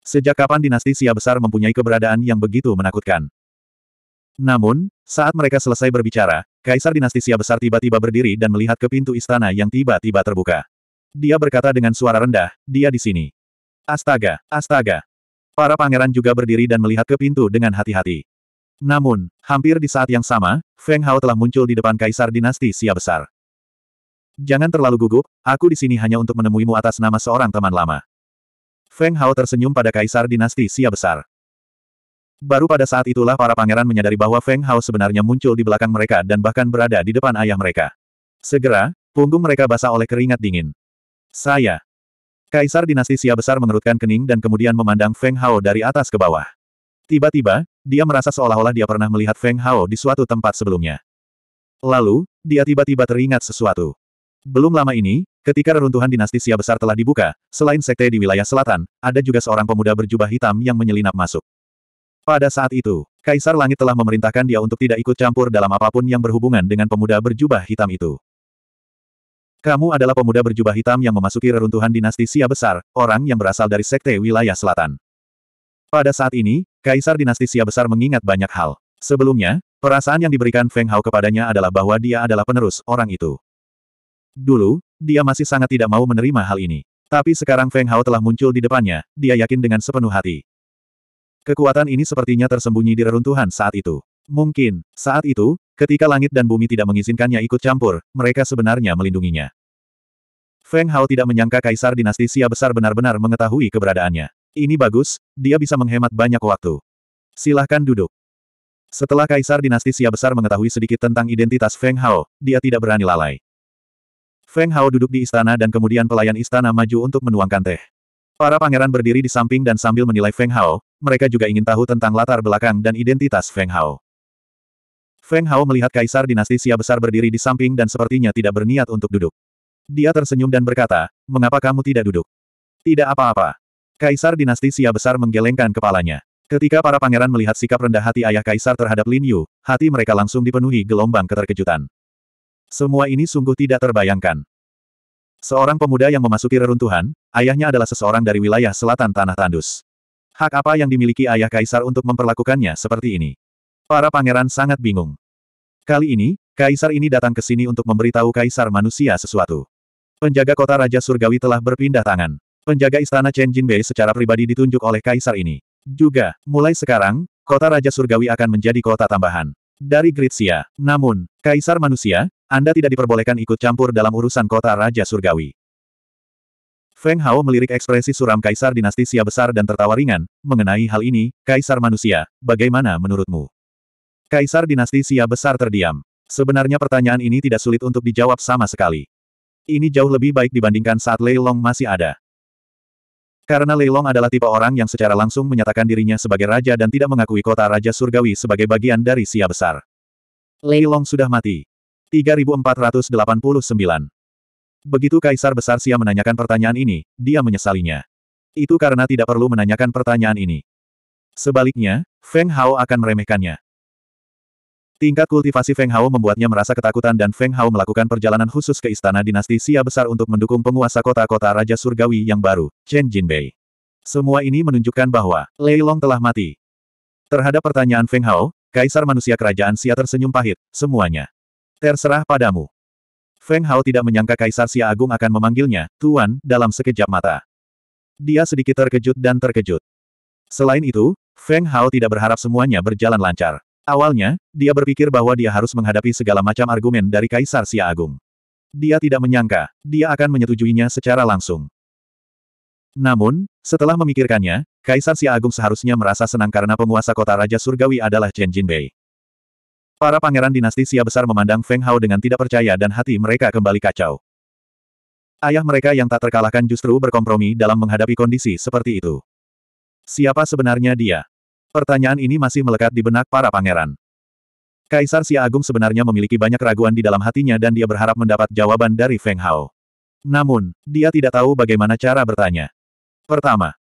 Sejak kapan Dinasti Sia Besar mempunyai keberadaan yang begitu menakutkan? Namun, saat mereka selesai berbicara, Kaisar Dinasti Sia Besar tiba-tiba berdiri dan melihat ke pintu istana yang tiba-tiba terbuka. Dia berkata dengan suara rendah, dia di sini. Astaga, astaga. Para pangeran juga berdiri dan melihat ke pintu dengan hati-hati. Namun, hampir di saat yang sama, Feng Hao telah muncul di depan kaisar dinasti Xia Besar. Jangan terlalu gugup, aku di sini hanya untuk menemuimu atas nama seorang teman lama. Feng Hao tersenyum pada kaisar dinasti Xia Besar. Baru pada saat itulah para pangeran menyadari bahwa Feng Hao sebenarnya muncul di belakang mereka dan bahkan berada di depan ayah mereka. Segera, punggung mereka basah oleh keringat dingin. Saya. Kaisar dinasti Xia besar mengerutkan kening dan kemudian memandang Feng Hao dari atas ke bawah. Tiba-tiba, dia merasa seolah-olah dia pernah melihat Feng Hao di suatu tempat sebelumnya. Lalu, dia tiba-tiba teringat sesuatu. Belum lama ini, ketika reruntuhan dinasti Xia besar telah dibuka, selain sekte di wilayah selatan, ada juga seorang pemuda berjubah hitam yang menyelinap masuk. Pada saat itu, Kaisar Langit telah memerintahkan dia untuk tidak ikut campur dalam apapun yang berhubungan dengan pemuda berjubah hitam itu. Kamu adalah pemuda berjubah hitam yang memasuki reruntuhan dinasti Sia Besar, orang yang berasal dari Sekte Wilayah Selatan. Pada saat ini, Kaisar Dinasti Sia Besar mengingat banyak hal. Sebelumnya, perasaan yang diberikan Feng Hao kepadanya adalah bahwa dia adalah penerus orang itu. Dulu, dia masih sangat tidak mau menerima hal ini. Tapi sekarang Feng Hao telah muncul di depannya, dia yakin dengan sepenuh hati. Kekuatan ini sepertinya tersembunyi di reruntuhan saat itu. Mungkin, saat itu, Ketika langit dan bumi tidak mengizinkannya ikut campur, mereka sebenarnya melindunginya. Feng Hao tidak menyangka kaisar dinasti Xia besar benar-benar mengetahui keberadaannya. Ini bagus, dia bisa menghemat banyak waktu. Silahkan duduk. Setelah kaisar dinasti Xia besar mengetahui sedikit tentang identitas Feng Hao, dia tidak berani lalai. Feng Hao duduk di istana dan kemudian pelayan istana maju untuk menuangkan teh. Para pangeran berdiri di samping dan sambil menilai Feng Hao, mereka juga ingin tahu tentang latar belakang dan identitas Feng Hao. Feng Hao melihat kaisar dinasti Xia besar berdiri di samping dan sepertinya tidak berniat untuk duduk. Dia tersenyum dan berkata, mengapa kamu tidak duduk? Tidak apa-apa. Kaisar dinasti Xia besar menggelengkan kepalanya. Ketika para pangeran melihat sikap rendah hati ayah kaisar terhadap Lin Yu, hati mereka langsung dipenuhi gelombang keterkejutan. Semua ini sungguh tidak terbayangkan. Seorang pemuda yang memasuki reruntuhan, ayahnya adalah seseorang dari wilayah selatan Tanah Tandus. Hak apa yang dimiliki ayah kaisar untuk memperlakukannya seperti ini? Para pangeran sangat bingung. Kali ini, kaisar ini datang ke sini untuk memberitahu kaisar manusia sesuatu. Penjaga kota Raja Surgawi telah berpindah tangan. Penjaga istana Chen Jinbei secara pribadi ditunjuk oleh kaisar ini. Juga, mulai sekarang, kota Raja Surgawi akan menjadi kota tambahan. Dari Gritsia. Namun, kaisar manusia, Anda tidak diperbolehkan ikut campur dalam urusan kota Raja Surgawi. Feng Hao melirik ekspresi suram kaisar dinasti Xia besar dan tertawa ringan, mengenai hal ini, kaisar manusia, bagaimana menurutmu? Kaisar dinasti Xia besar terdiam. Sebenarnya pertanyaan ini tidak sulit untuk dijawab sama sekali. Ini jauh lebih baik dibandingkan saat Lei Long masih ada. Karena Lei Long adalah tipe orang yang secara langsung menyatakan dirinya sebagai raja dan tidak mengakui kota Raja Surgawi sebagai bagian dari Xia besar. Lei Long sudah mati. 3489. Begitu Kaisar Besar Xia menanyakan pertanyaan ini, dia menyesalinya. Itu karena tidak perlu menanyakan pertanyaan ini. Sebaliknya, Feng Hao akan meremehkannya. Tingkat kultivasi Feng Hao membuatnya merasa ketakutan dan Feng Hao melakukan perjalanan khusus ke istana dinasti Xia besar untuk mendukung penguasa kota-kota Raja Surgawi yang baru, Chen Jinbei. Semua ini menunjukkan bahwa Lei Long telah mati. Terhadap pertanyaan Feng Hao, Kaisar manusia kerajaan Xia tersenyum pahit, semuanya. Terserah padamu. Feng Hao tidak menyangka Kaisar Xia Agung akan memanggilnya, Tuan, dalam sekejap mata. Dia sedikit terkejut dan terkejut. Selain itu, Feng Hao tidak berharap semuanya berjalan lancar. Awalnya, dia berpikir bahwa dia harus menghadapi segala macam argumen dari Kaisar Sia Agung. Dia tidak menyangka, dia akan menyetujuinya secara langsung. Namun, setelah memikirkannya, Kaisar Sia Agung seharusnya merasa senang karena penguasa kota Raja Surgawi adalah Chen Jinbei. Para pangeran dinasti Sia besar memandang Feng Hao dengan tidak percaya dan hati mereka kembali kacau. Ayah mereka yang tak terkalahkan justru berkompromi dalam menghadapi kondisi seperti itu. Siapa sebenarnya dia? Pertanyaan ini masih melekat di benak para pangeran. Kaisar Si Agung sebenarnya memiliki banyak keraguan di dalam hatinya dan dia berharap mendapat jawaban dari Feng Hao. Namun, dia tidak tahu bagaimana cara bertanya. Pertama,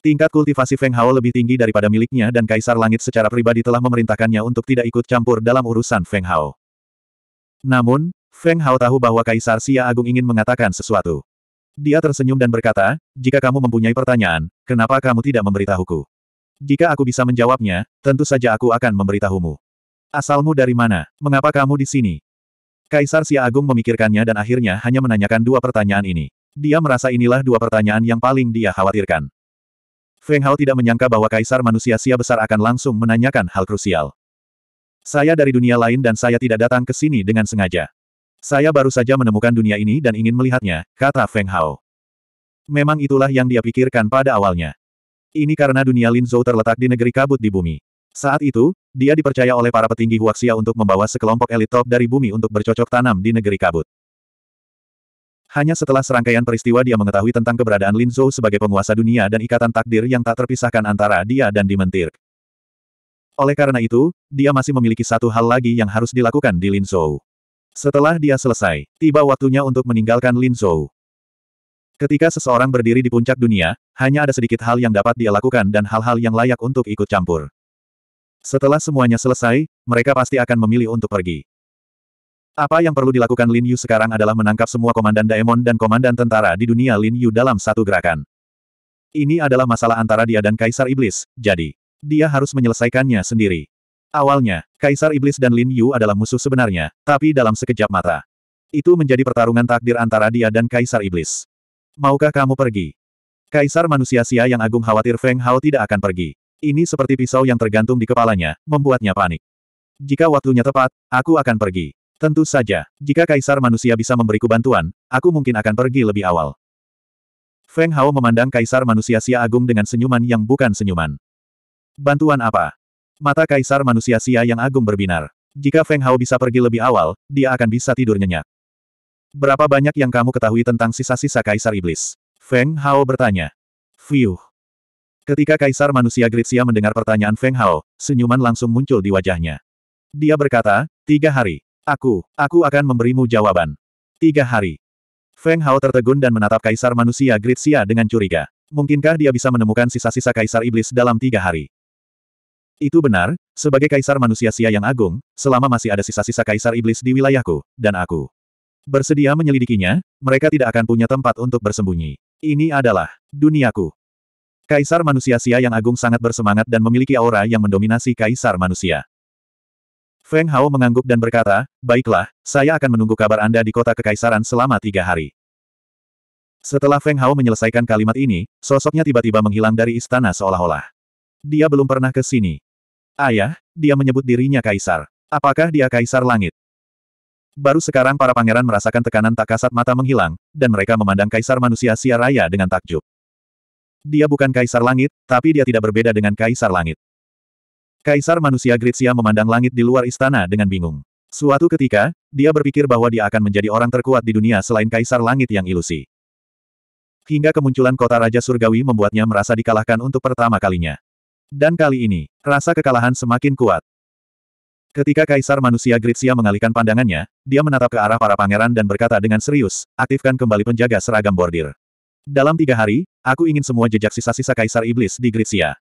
tingkat kultivasi Feng Hao lebih tinggi daripada miliknya dan Kaisar Langit secara pribadi telah memerintahkannya untuk tidak ikut campur dalam urusan Feng Hao. Namun, Feng Hao tahu bahwa Kaisar Xia Agung ingin mengatakan sesuatu. Dia tersenyum dan berkata, jika kamu mempunyai pertanyaan, kenapa kamu tidak memberitahuku? Jika aku bisa menjawabnya, tentu saja aku akan memberitahumu. Asalmu dari mana? Mengapa kamu di sini? Kaisar Sia Agung memikirkannya dan akhirnya hanya menanyakan dua pertanyaan ini. Dia merasa inilah dua pertanyaan yang paling dia khawatirkan. Feng Hao tidak menyangka bahwa Kaisar manusia Sia besar akan langsung menanyakan hal krusial. Saya dari dunia lain dan saya tidak datang ke sini dengan sengaja. Saya baru saja menemukan dunia ini dan ingin melihatnya, kata Feng Hao. Memang itulah yang dia pikirkan pada awalnya. Ini karena dunia Lin Zhou terletak di negeri kabut di bumi. Saat itu, dia dipercaya oleh para petinggi Huaxia untuk membawa sekelompok elit top dari bumi untuk bercocok tanam di negeri kabut. Hanya setelah serangkaian peristiwa dia mengetahui tentang keberadaan Lin Zhou sebagai penguasa dunia dan ikatan takdir yang tak terpisahkan antara dia dan Dimentir. Oleh karena itu, dia masih memiliki satu hal lagi yang harus dilakukan di Lin Zhou. Setelah dia selesai, tiba waktunya untuk meninggalkan Lin Zhou. Ketika seseorang berdiri di puncak dunia, hanya ada sedikit hal yang dapat dia lakukan dan hal-hal yang layak untuk ikut campur. Setelah semuanya selesai, mereka pasti akan memilih untuk pergi. Apa yang perlu dilakukan Lin Yu sekarang adalah menangkap semua komandan Daemon dan komandan tentara di dunia Lin Yu dalam satu gerakan. Ini adalah masalah antara dia dan Kaisar Iblis, jadi dia harus menyelesaikannya sendiri. Awalnya, Kaisar Iblis dan Lin Yu adalah musuh sebenarnya, tapi dalam sekejap mata. Itu menjadi pertarungan takdir antara dia dan Kaisar Iblis. Maukah kamu pergi? Kaisar manusia sia yang agung khawatir Feng Hao tidak akan pergi. Ini seperti pisau yang tergantung di kepalanya, membuatnya panik. Jika waktunya tepat, aku akan pergi. Tentu saja, jika kaisar manusia bisa memberiku bantuan, aku mungkin akan pergi lebih awal. Feng Hao memandang kaisar manusia sia agung dengan senyuman yang bukan senyuman. Bantuan apa? Mata kaisar manusia sia yang agung berbinar. Jika Feng Hao bisa pergi lebih awal, dia akan bisa tidur nyenyak. Berapa banyak yang kamu ketahui tentang sisa-sisa Kaisar Iblis? Feng Hao bertanya. Fiuh. Ketika Kaisar Manusia Gritsia mendengar pertanyaan Feng Hao, senyuman langsung muncul di wajahnya. Dia berkata, tiga hari. Aku, aku akan memberimu jawaban. Tiga hari. Feng Hao tertegun dan menatap Kaisar Manusia Gritsia dengan curiga. Mungkinkah dia bisa menemukan sisa-sisa Kaisar Iblis dalam tiga hari? Itu benar, sebagai Kaisar Manusia Sia yang agung, selama masih ada sisa-sisa Kaisar Iblis di wilayahku, dan aku bersedia menyelidikinya, mereka tidak akan punya tempat untuk bersembunyi. Ini adalah duniaku. Kaisar manusia Xia yang agung sangat bersemangat dan memiliki aura yang mendominasi kaisar manusia. Feng Hao mengangguk dan berkata, baiklah, saya akan menunggu kabar Anda di kota kekaisaran selama tiga hari. Setelah Feng Hao menyelesaikan kalimat ini, sosoknya tiba-tiba menghilang dari istana seolah-olah. Dia belum pernah ke sini. Ayah, dia menyebut dirinya kaisar. Apakah dia kaisar langit? Baru sekarang para pangeran merasakan tekanan tak kasat mata menghilang, dan mereka memandang kaisar manusia Sia Raya dengan takjub. Dia bukan kaisar langit, tapi dia tidak berbeda dengan kaisar langit. Kaisar manusia Gritsia memandang langit di luar istana dengan bingung. Suatu ketika, dia berpikir bahwa dia akan menjadi orang terkuat di dunia selain kaisar langit yang ilusi. Hingga kemunculan kota Raja Surgawi membuatnya merasa dikalahkan untuk pertama kalinya. Dan kali ini, rasa kekalahan semakin kuat. Ketika Kaisar Manusia Gritsia mengalihkan pandangannya, dia menatap ke arah para pangeran dan berkata dengan serius, aktifkan kembali penjaga seragam bordir. Dalam tiga hari, aku ingin semua jejak sisa-sisa Kaisar Iblis di Gritsia.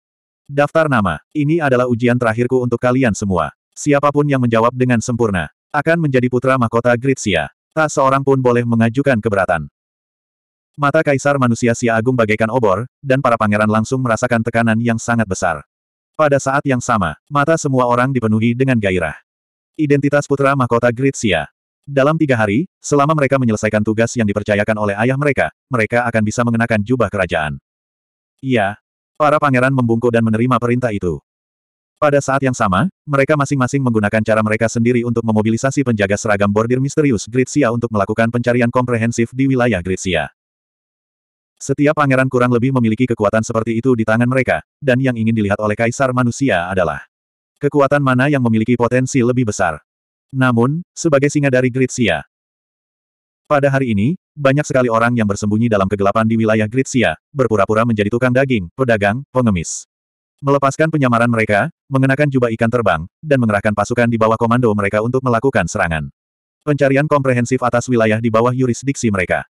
Daftar nama, ini adalah ujian terakhirku untuk kalian semua. Siapapun yang menjawab dengan sempurna, akan menjadi putra mahkota Gritsia. Tak seorang pun boleh mengajukan keberatan. Mata Kaisar Manusia Sia Agung bagaikan obor, dan para pangeran langsung merasakan tekanan yang sangat besar. Pada saat yang sama, mata semua orang dipenuhi dengan gairah. Identitas putra mahkota Gritsia. Dalam tiga hari, selama mereka menyelesaikan tugas yang dipercayakan oleh ayah mereka, mereka akan bisa mengenakan jubah kerajaan. Iya. Para pangeran membungkuk dan menerima perintah itu. Pada saat yang sama, mereka masing-masing menggunakan cara mereka sendiri untuk memobilisasi penjaga seragam bordir misterius Gritsia untuk melakukan pencarian komprehensif di wilayah Gritsia. Setiap pangeran kurang lebih memiliki kekuatan seperti itu di tangan mereka, dan yang ingin dilihat oleh kaisar manusia adalah kekuatan mana yang memiliki potensi lebih besar. Namun, sebagai singa dari Gritsia, pada hari ini, banyak sekali orang yang bersembunyi dalam kegelapan di wilayah Gritsia, berpura-pura menjadi tukang daging, pedagang, pengemis. Melepaskan penyamaran mereka, mengenakan jubah ikan terbang, dan mengerahkan pasukan di bawah komando mereka untuk melakukan serangan. Pencarian komprehensif atas wilayah di bawah yurisdiksi mereka.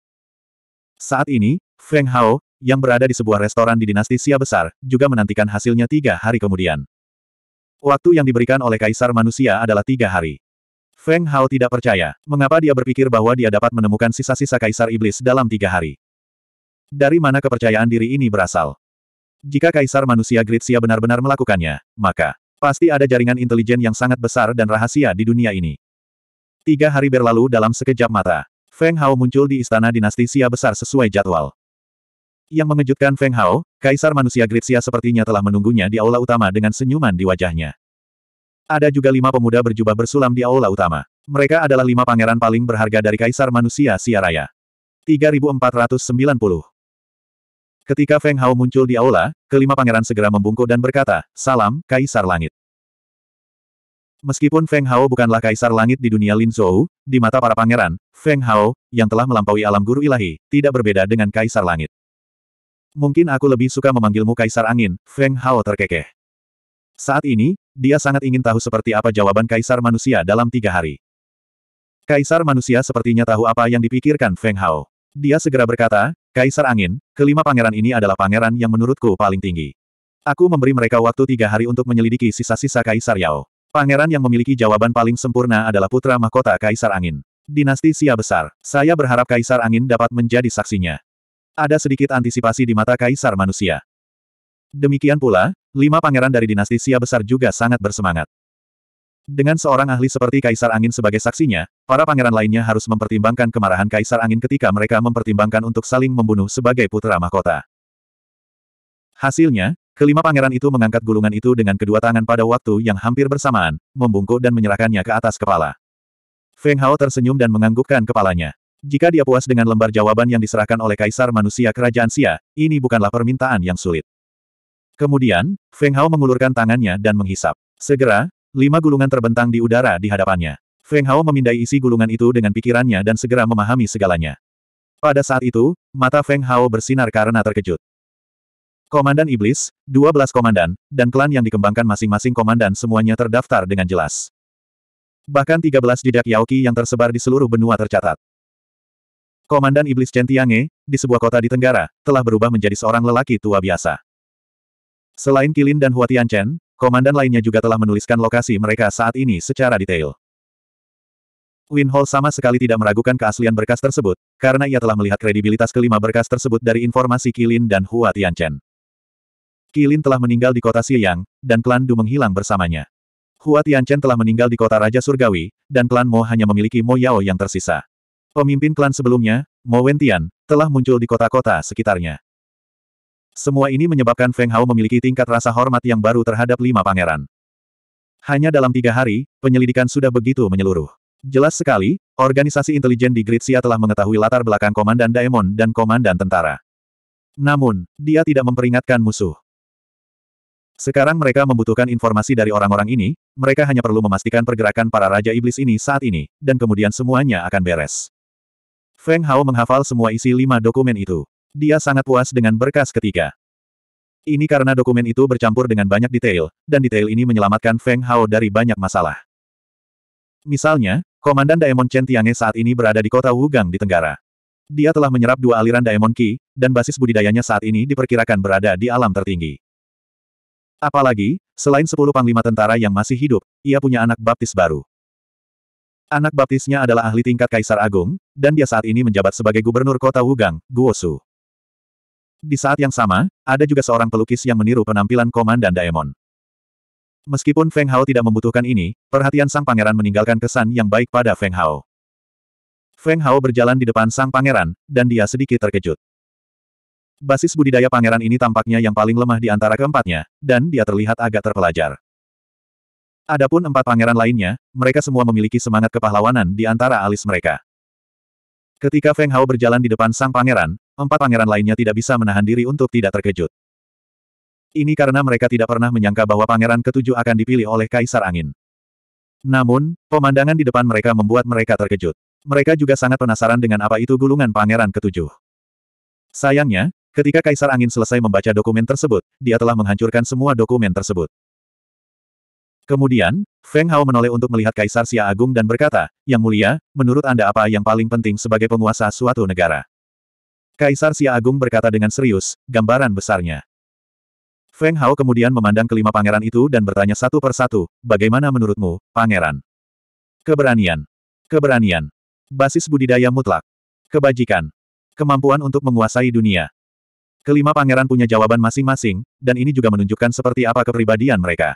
Saat ini, Feng Hao, yang berada di sebuah restoran di dinasti Xia besar, juga menantikan hasilnya tiga hari kemudian. Waktu yang diberikan oleh Kaisar Manusia adalah tiga hari. Feng Hao tidak percaya, mengapa dia berpikir bahwa dia dapat menemukan sisa-sisa Kaisar Iblis dalam tiga hari. Dari mana kepercayaan diri ini berasal? Jika Kaisar Manusia Gritsia benar-benar melakukannya, maka pasti ada jaringan intelijen yang sangat besar dan rahasia di dunia ini. Tiga hari berlalu dalam sekejap mata. Feng Hao muncul di istana dinasti Sia besar sesuai jadwal. Yang mengejutkan Feng Hao, kaisar manusia Gritsia sepertinya telah menunggunya di aula utama dengan senyuman di wajahnya. Ada juga lima pemuda berjubah bersulam di aula utama. Mereka adalah lima pangeran paling berharga dari kaisar manusia Xia Raya. 3490 Ketika Feng Hao muncul di aula, kelima pangeran segera membungkuk dan berkata, Salam, Kaisar Langit. Meskipun Feng Hao bukanlah kaisar langit di dunia Lin Zhou, di mata para pangeran, Feng Hao, yang telah melampaui alam guru ilahi, tidak berbeda dengan kaisar langit. Mungkin aku lebih suka memanggilmu kaisar angin, Feng Hao terkekeh. Saat ini, dia sangat ingin tahu seperti apa jawaban kaisar manusia dalam tiga hari. Kaisar manusia sepertinya tahu apa yang dipikirkan Feng Hao. Dia segera berkata, Kaisar Angin, kelima pangeran ini adalah pangeran yang menurutku paling tinggi. Aku memberi mereka waktu tiga hari untuk menyelidiki sisa-sisa Kaisar Yao. Pangeran yang memiliki jawaban paling sempurna adalah putra mahkota Kaisar Angin. Dinasti Sia Besar. Saya berharap Kaisar Angin dapat menjadi saksinya. Ada sedikit antisipasi di mata Kaisar Manusia. Demikian pula, lima pangeran dari dinasti Sia Besar juga sangat bersemangat. Dengan seorang ahli seperti Kaisar Angin sebagai saksinya, para pangeran lainnya harus mempertimbangkan kemarahan Kaisar Angin ketika mereka mempertimbangkan untuk saling membunuh sebagai putra mahkota. Hasilnya, Kelima pangeran itu mengangkat gulungan itu dengan kedua tangan pada waktu yang hampir bersamaan, membungkuk dan menyerahkannya ke atas kepala. Feng Hao tersenyum dan menganggukkan kepalanya. Jika dia puas dengan lembar jawaban yang diserahkan oleh kaisar manusia kerajaan Sia, ini bukanlah permintaan yang sulit. Kemudian, Feng Hao mengulurkan tangannya dan menghisap. Segera, lima gulungan terbentang di udara di hadapannya. Feng Hao memindai isi gulungan itu dengan pikirannya dan segera memahami segalanya. Pada saat itu, mata Feng Hao bersinar karena terkejut. Komandan Iblis, 12 komandan, dan klan yang dikembangkan masing-masing komandan semuanya terdaftar dengan jelas. Bahkan 13 jejak Yaoki yang tersebar di seluruh benua tercatat. Komandan Iblis Chen Tiange, di sebuah kota di Tenggara, telah berubah menjadi seorang lelaki tua biasa. Selain Kilin dan Huatian Chen, komandan lainnya juga telah menuliskan lokasi mereka saat ini secara detail. Win Hall sama sekali tidak meragukan keaslian berkas tersebut, karena ia telah melihat kredibilitas kelima berkas tersebut dari informasi Kilin dan Hua Tianchen. Kilin telah meninggal di kota Siyang, dan klan Du menghilang bersamanya. Hua Tianchen telah meninggal di kota Raja Surgawi, dan klan Mo hanya memiliki Mo Yao yang tersisa. Pemimpin klan sebelumnya, Mo Wentian, telah muncul di kota-kota sekitarnya. Semua ini menyebabkan Feng Hao memiliki tingkat rasa hormat yang baru terhadap lima pangeran. Hanya dalam tiga hari, penyelidikan sudah begitu menyeluruh. Jelas sekali, organisasi intelijen di Gritsia telah mengetahui latar belakang Komandan Daemon dan Komandan Tentara. Namun, dia tidak memperingatkan musuh. Sekarang mereka membutuhkan informasi dari orang-orang ini, mereka hanya perlu memastikan pergerakan para Raja Iblis ini saat ini, dan kemudian semuanya akan beres. Feng Hao menghafal semua isi lima dokumen itu. Dia sangat puas dengan berkas ketiga. Ini karena dokumen itu bercampur dengan banyak detail, dan detail ini menyelamatkan Feng Hao dari banyak masalah. Misalnya, Komandan Daemon Chen Tiange saat ini berada di kota Wugang di Tenggara. Dia telah menyerap dua aliran Daemon Ki, dan basis budidayanya saat ini diperkirakan berada di alam tertinggi. Apalagi, selain sepuluh panglima tentara yang masih hidup, ia punya anak baptis baru. Anak baptisnya adalah ahli tingkat Kaisar Agung, dan dia saat ini menjabat sebagai gubernur kota Wugang, Guosu. Di saat yang sama, ada juga seorang pelukis yang meniru penampilan Komandan Daemon. Meskipun Feng Hao tidak membutuhkan ini, perhatian sang pangeran meninggalkan kesan yang baik pada Feng Hao. Feng Hao berjalan di depan sang pangeran, dan dia sedikit terkejut. Basis budidaya pangeran ini tampaknya yang paling lemah di antara keempatnya, dan dia terlihat agak terpelajar. Adapun empat pangeran lainnya, mereka semua memiliki semangat kepahlawanan di antara alis mereka. Ketika Feng Hao berjalan di depan sang pangeran, empat pangeran lainnya tidak bisa menahan diri untuk tidak terkejut. Ini karena mereka tidak pernah menyangka bahwa pangeran ketujuh akan dipilih oleh Kaisar Angin. Namun, pemandangan di depan mereka membuat mereka terkejut. Mereka juga sangat penasaran dengan apa itu gulungan pangeran ketujuh. Sayangnya, Ketika Kaisar Angin selesai membaca dokumen tersebut, dia telah menghancurkan semua dokumen tersebut. Kemudian, Feng Hao menoleh untuk melihat Kaisar Xia Agung dan berkata, Yang mulia, menurut Anda apa yang paling penting sebagai penguasa suatu negara? Kaisar Xia Agung berkata dengan serius, gambaran besarnya. Feng Hao kemudian memandang kelima pangeran itu dan bertanya satu per satu, bagaimana menurutmu, pangeran? Keberanian. Keberanian. Basis budidaya mutlak. Kebajikan. Kemampuan untuk menguasai dunia. Kelima pangeran punya jawaban masing-masing, dan ini juga menunjukkan seperti apa kepribadian mereka.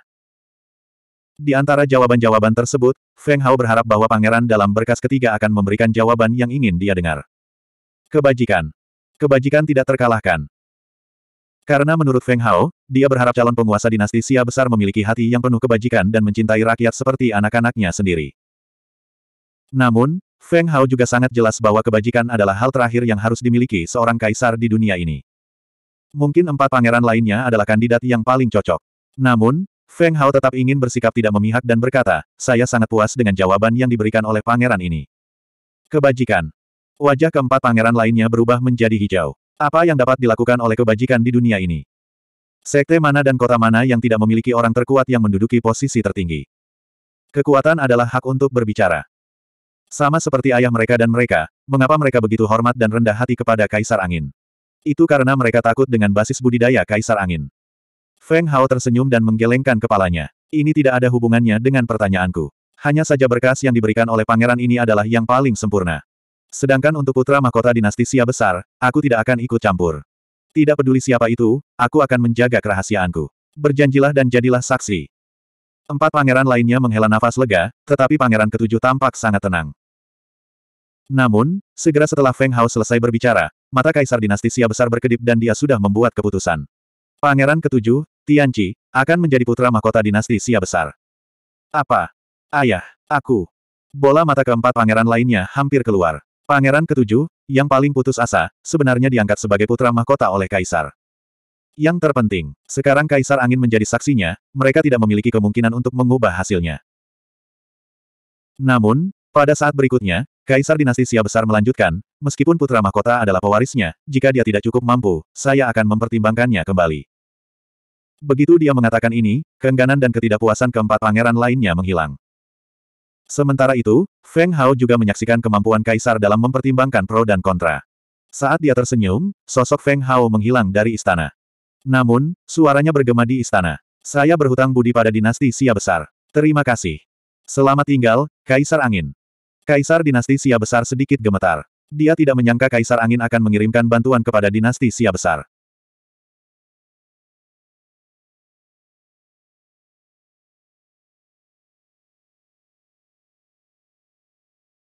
Di antara jawaban-jawaban tersebut, Feng Hao berharap bahwa pangeran dalam berkas ketiga akan memberikan jawaban yang ingin dia dengar. Kebajikan. Kebajikan tidak terkalahkan. Karena menurut Feng Hao, dia berharap calon penguasa dinasti Xia besar memiliki hati yang penuh kebajikan dan mencintai rakyat seperti anak-anaknya sendiri. Namun, Feng Hao juga sangat jelas bahwa kebajikan adalah hal terakhir yang harus dimiliki seorang kaisar di dunia ini. Mungkin empat pangeran lainnya adalah kandidat yang paling cocok. Namun, Feng Hao tetap ingin bersikap tidak memihak dan berkata, saya sangat puas dengan jawaban yang diberikan oleh pangeran ini. Kebajikan. Wajah keempat pangeran lainnya berubah menjadi hijau. Apa yang dapat dilakukan oleh kebajikan di dunia ini? Sekte mana dan kota mana yang tidak memiliki orang terkuat yang menduduki posisi tertinggi? Kekuatan adalah hak untuk berbicara. Sama seperti ayah mereka dan mereka, mengapa mereka begitu hormat dan rendah hati kepada Kaisar Angin? Itu karena mereka takut dengan basis budidaya Kaisar Angin. Feng Hao tersenyum dan menggelengkan kepalanya. Ini tidak ada hubungannya dengan pertanyaanku. Hanya saja berkas yang diberikan oleh pangeran ini adalah yang paling sempurna. Sedangkan untuk putra mahkota dinasti Sia besar, aku tidak akan ikut campur. Tidak peduli siapa itu, aku akan menjaga kerahasiaanku. Berjanjilah dan jadilah saksi. Empat pangeran lainnya menghela nafas lega, tetapi pangeran ketujuh tampak sangat tenang. Namun, segera setelah Feng Hao selesai berbicara, mata kaisar dinasti Xia besar berkedip dan dia sudah membuat keputusan. Pangeran ketujuh, Tianqi, akan menjadi putra mahkota dinasti Xia besar. Apa? Ayah, aku. Bola mata keempat pangeran lainnya hampir keluar. Pangeran ketujuh, yang paling putus asa, sebenarnya diangkat sebagai putra mahkota oleh kaisar. Yang terpenting, sekarang kaisar angin menjadi saksinya, mereka tidak memiliki kemungkinan untuk mengubah hasilnya. Namun, pada saat berikutnya, Kaisar Dinasti Xia Besar melanjutkan, Meskipun putra mahkota adalah pewarisnya, jika dia tidak cukup mampu, saya akan mempertimbangkannya kembali. Begitu dia mengatakan ini, keengganan dan ketidakpuasan keempat pangeran lainnya menghilang. Sementara itu, Feng Hao juga menyaksikan kemampuan kaisar dalam mempertimbangkan pro dan kontra. Saat dia tersenyum, sosok Feng Hao menghilang dari istana. Namun, suaranya bergema di istana. Saya berhutang budi pada dinasti Sia Besar. Terima kasih. Selamat tinggal, Kaisar Angin. Kaisar dinasti Sia Besar sedikit gemetar. Dia tidak menyangka Kaisar Angin akan mengirimkan bantuan kepada dinasti Sia besar.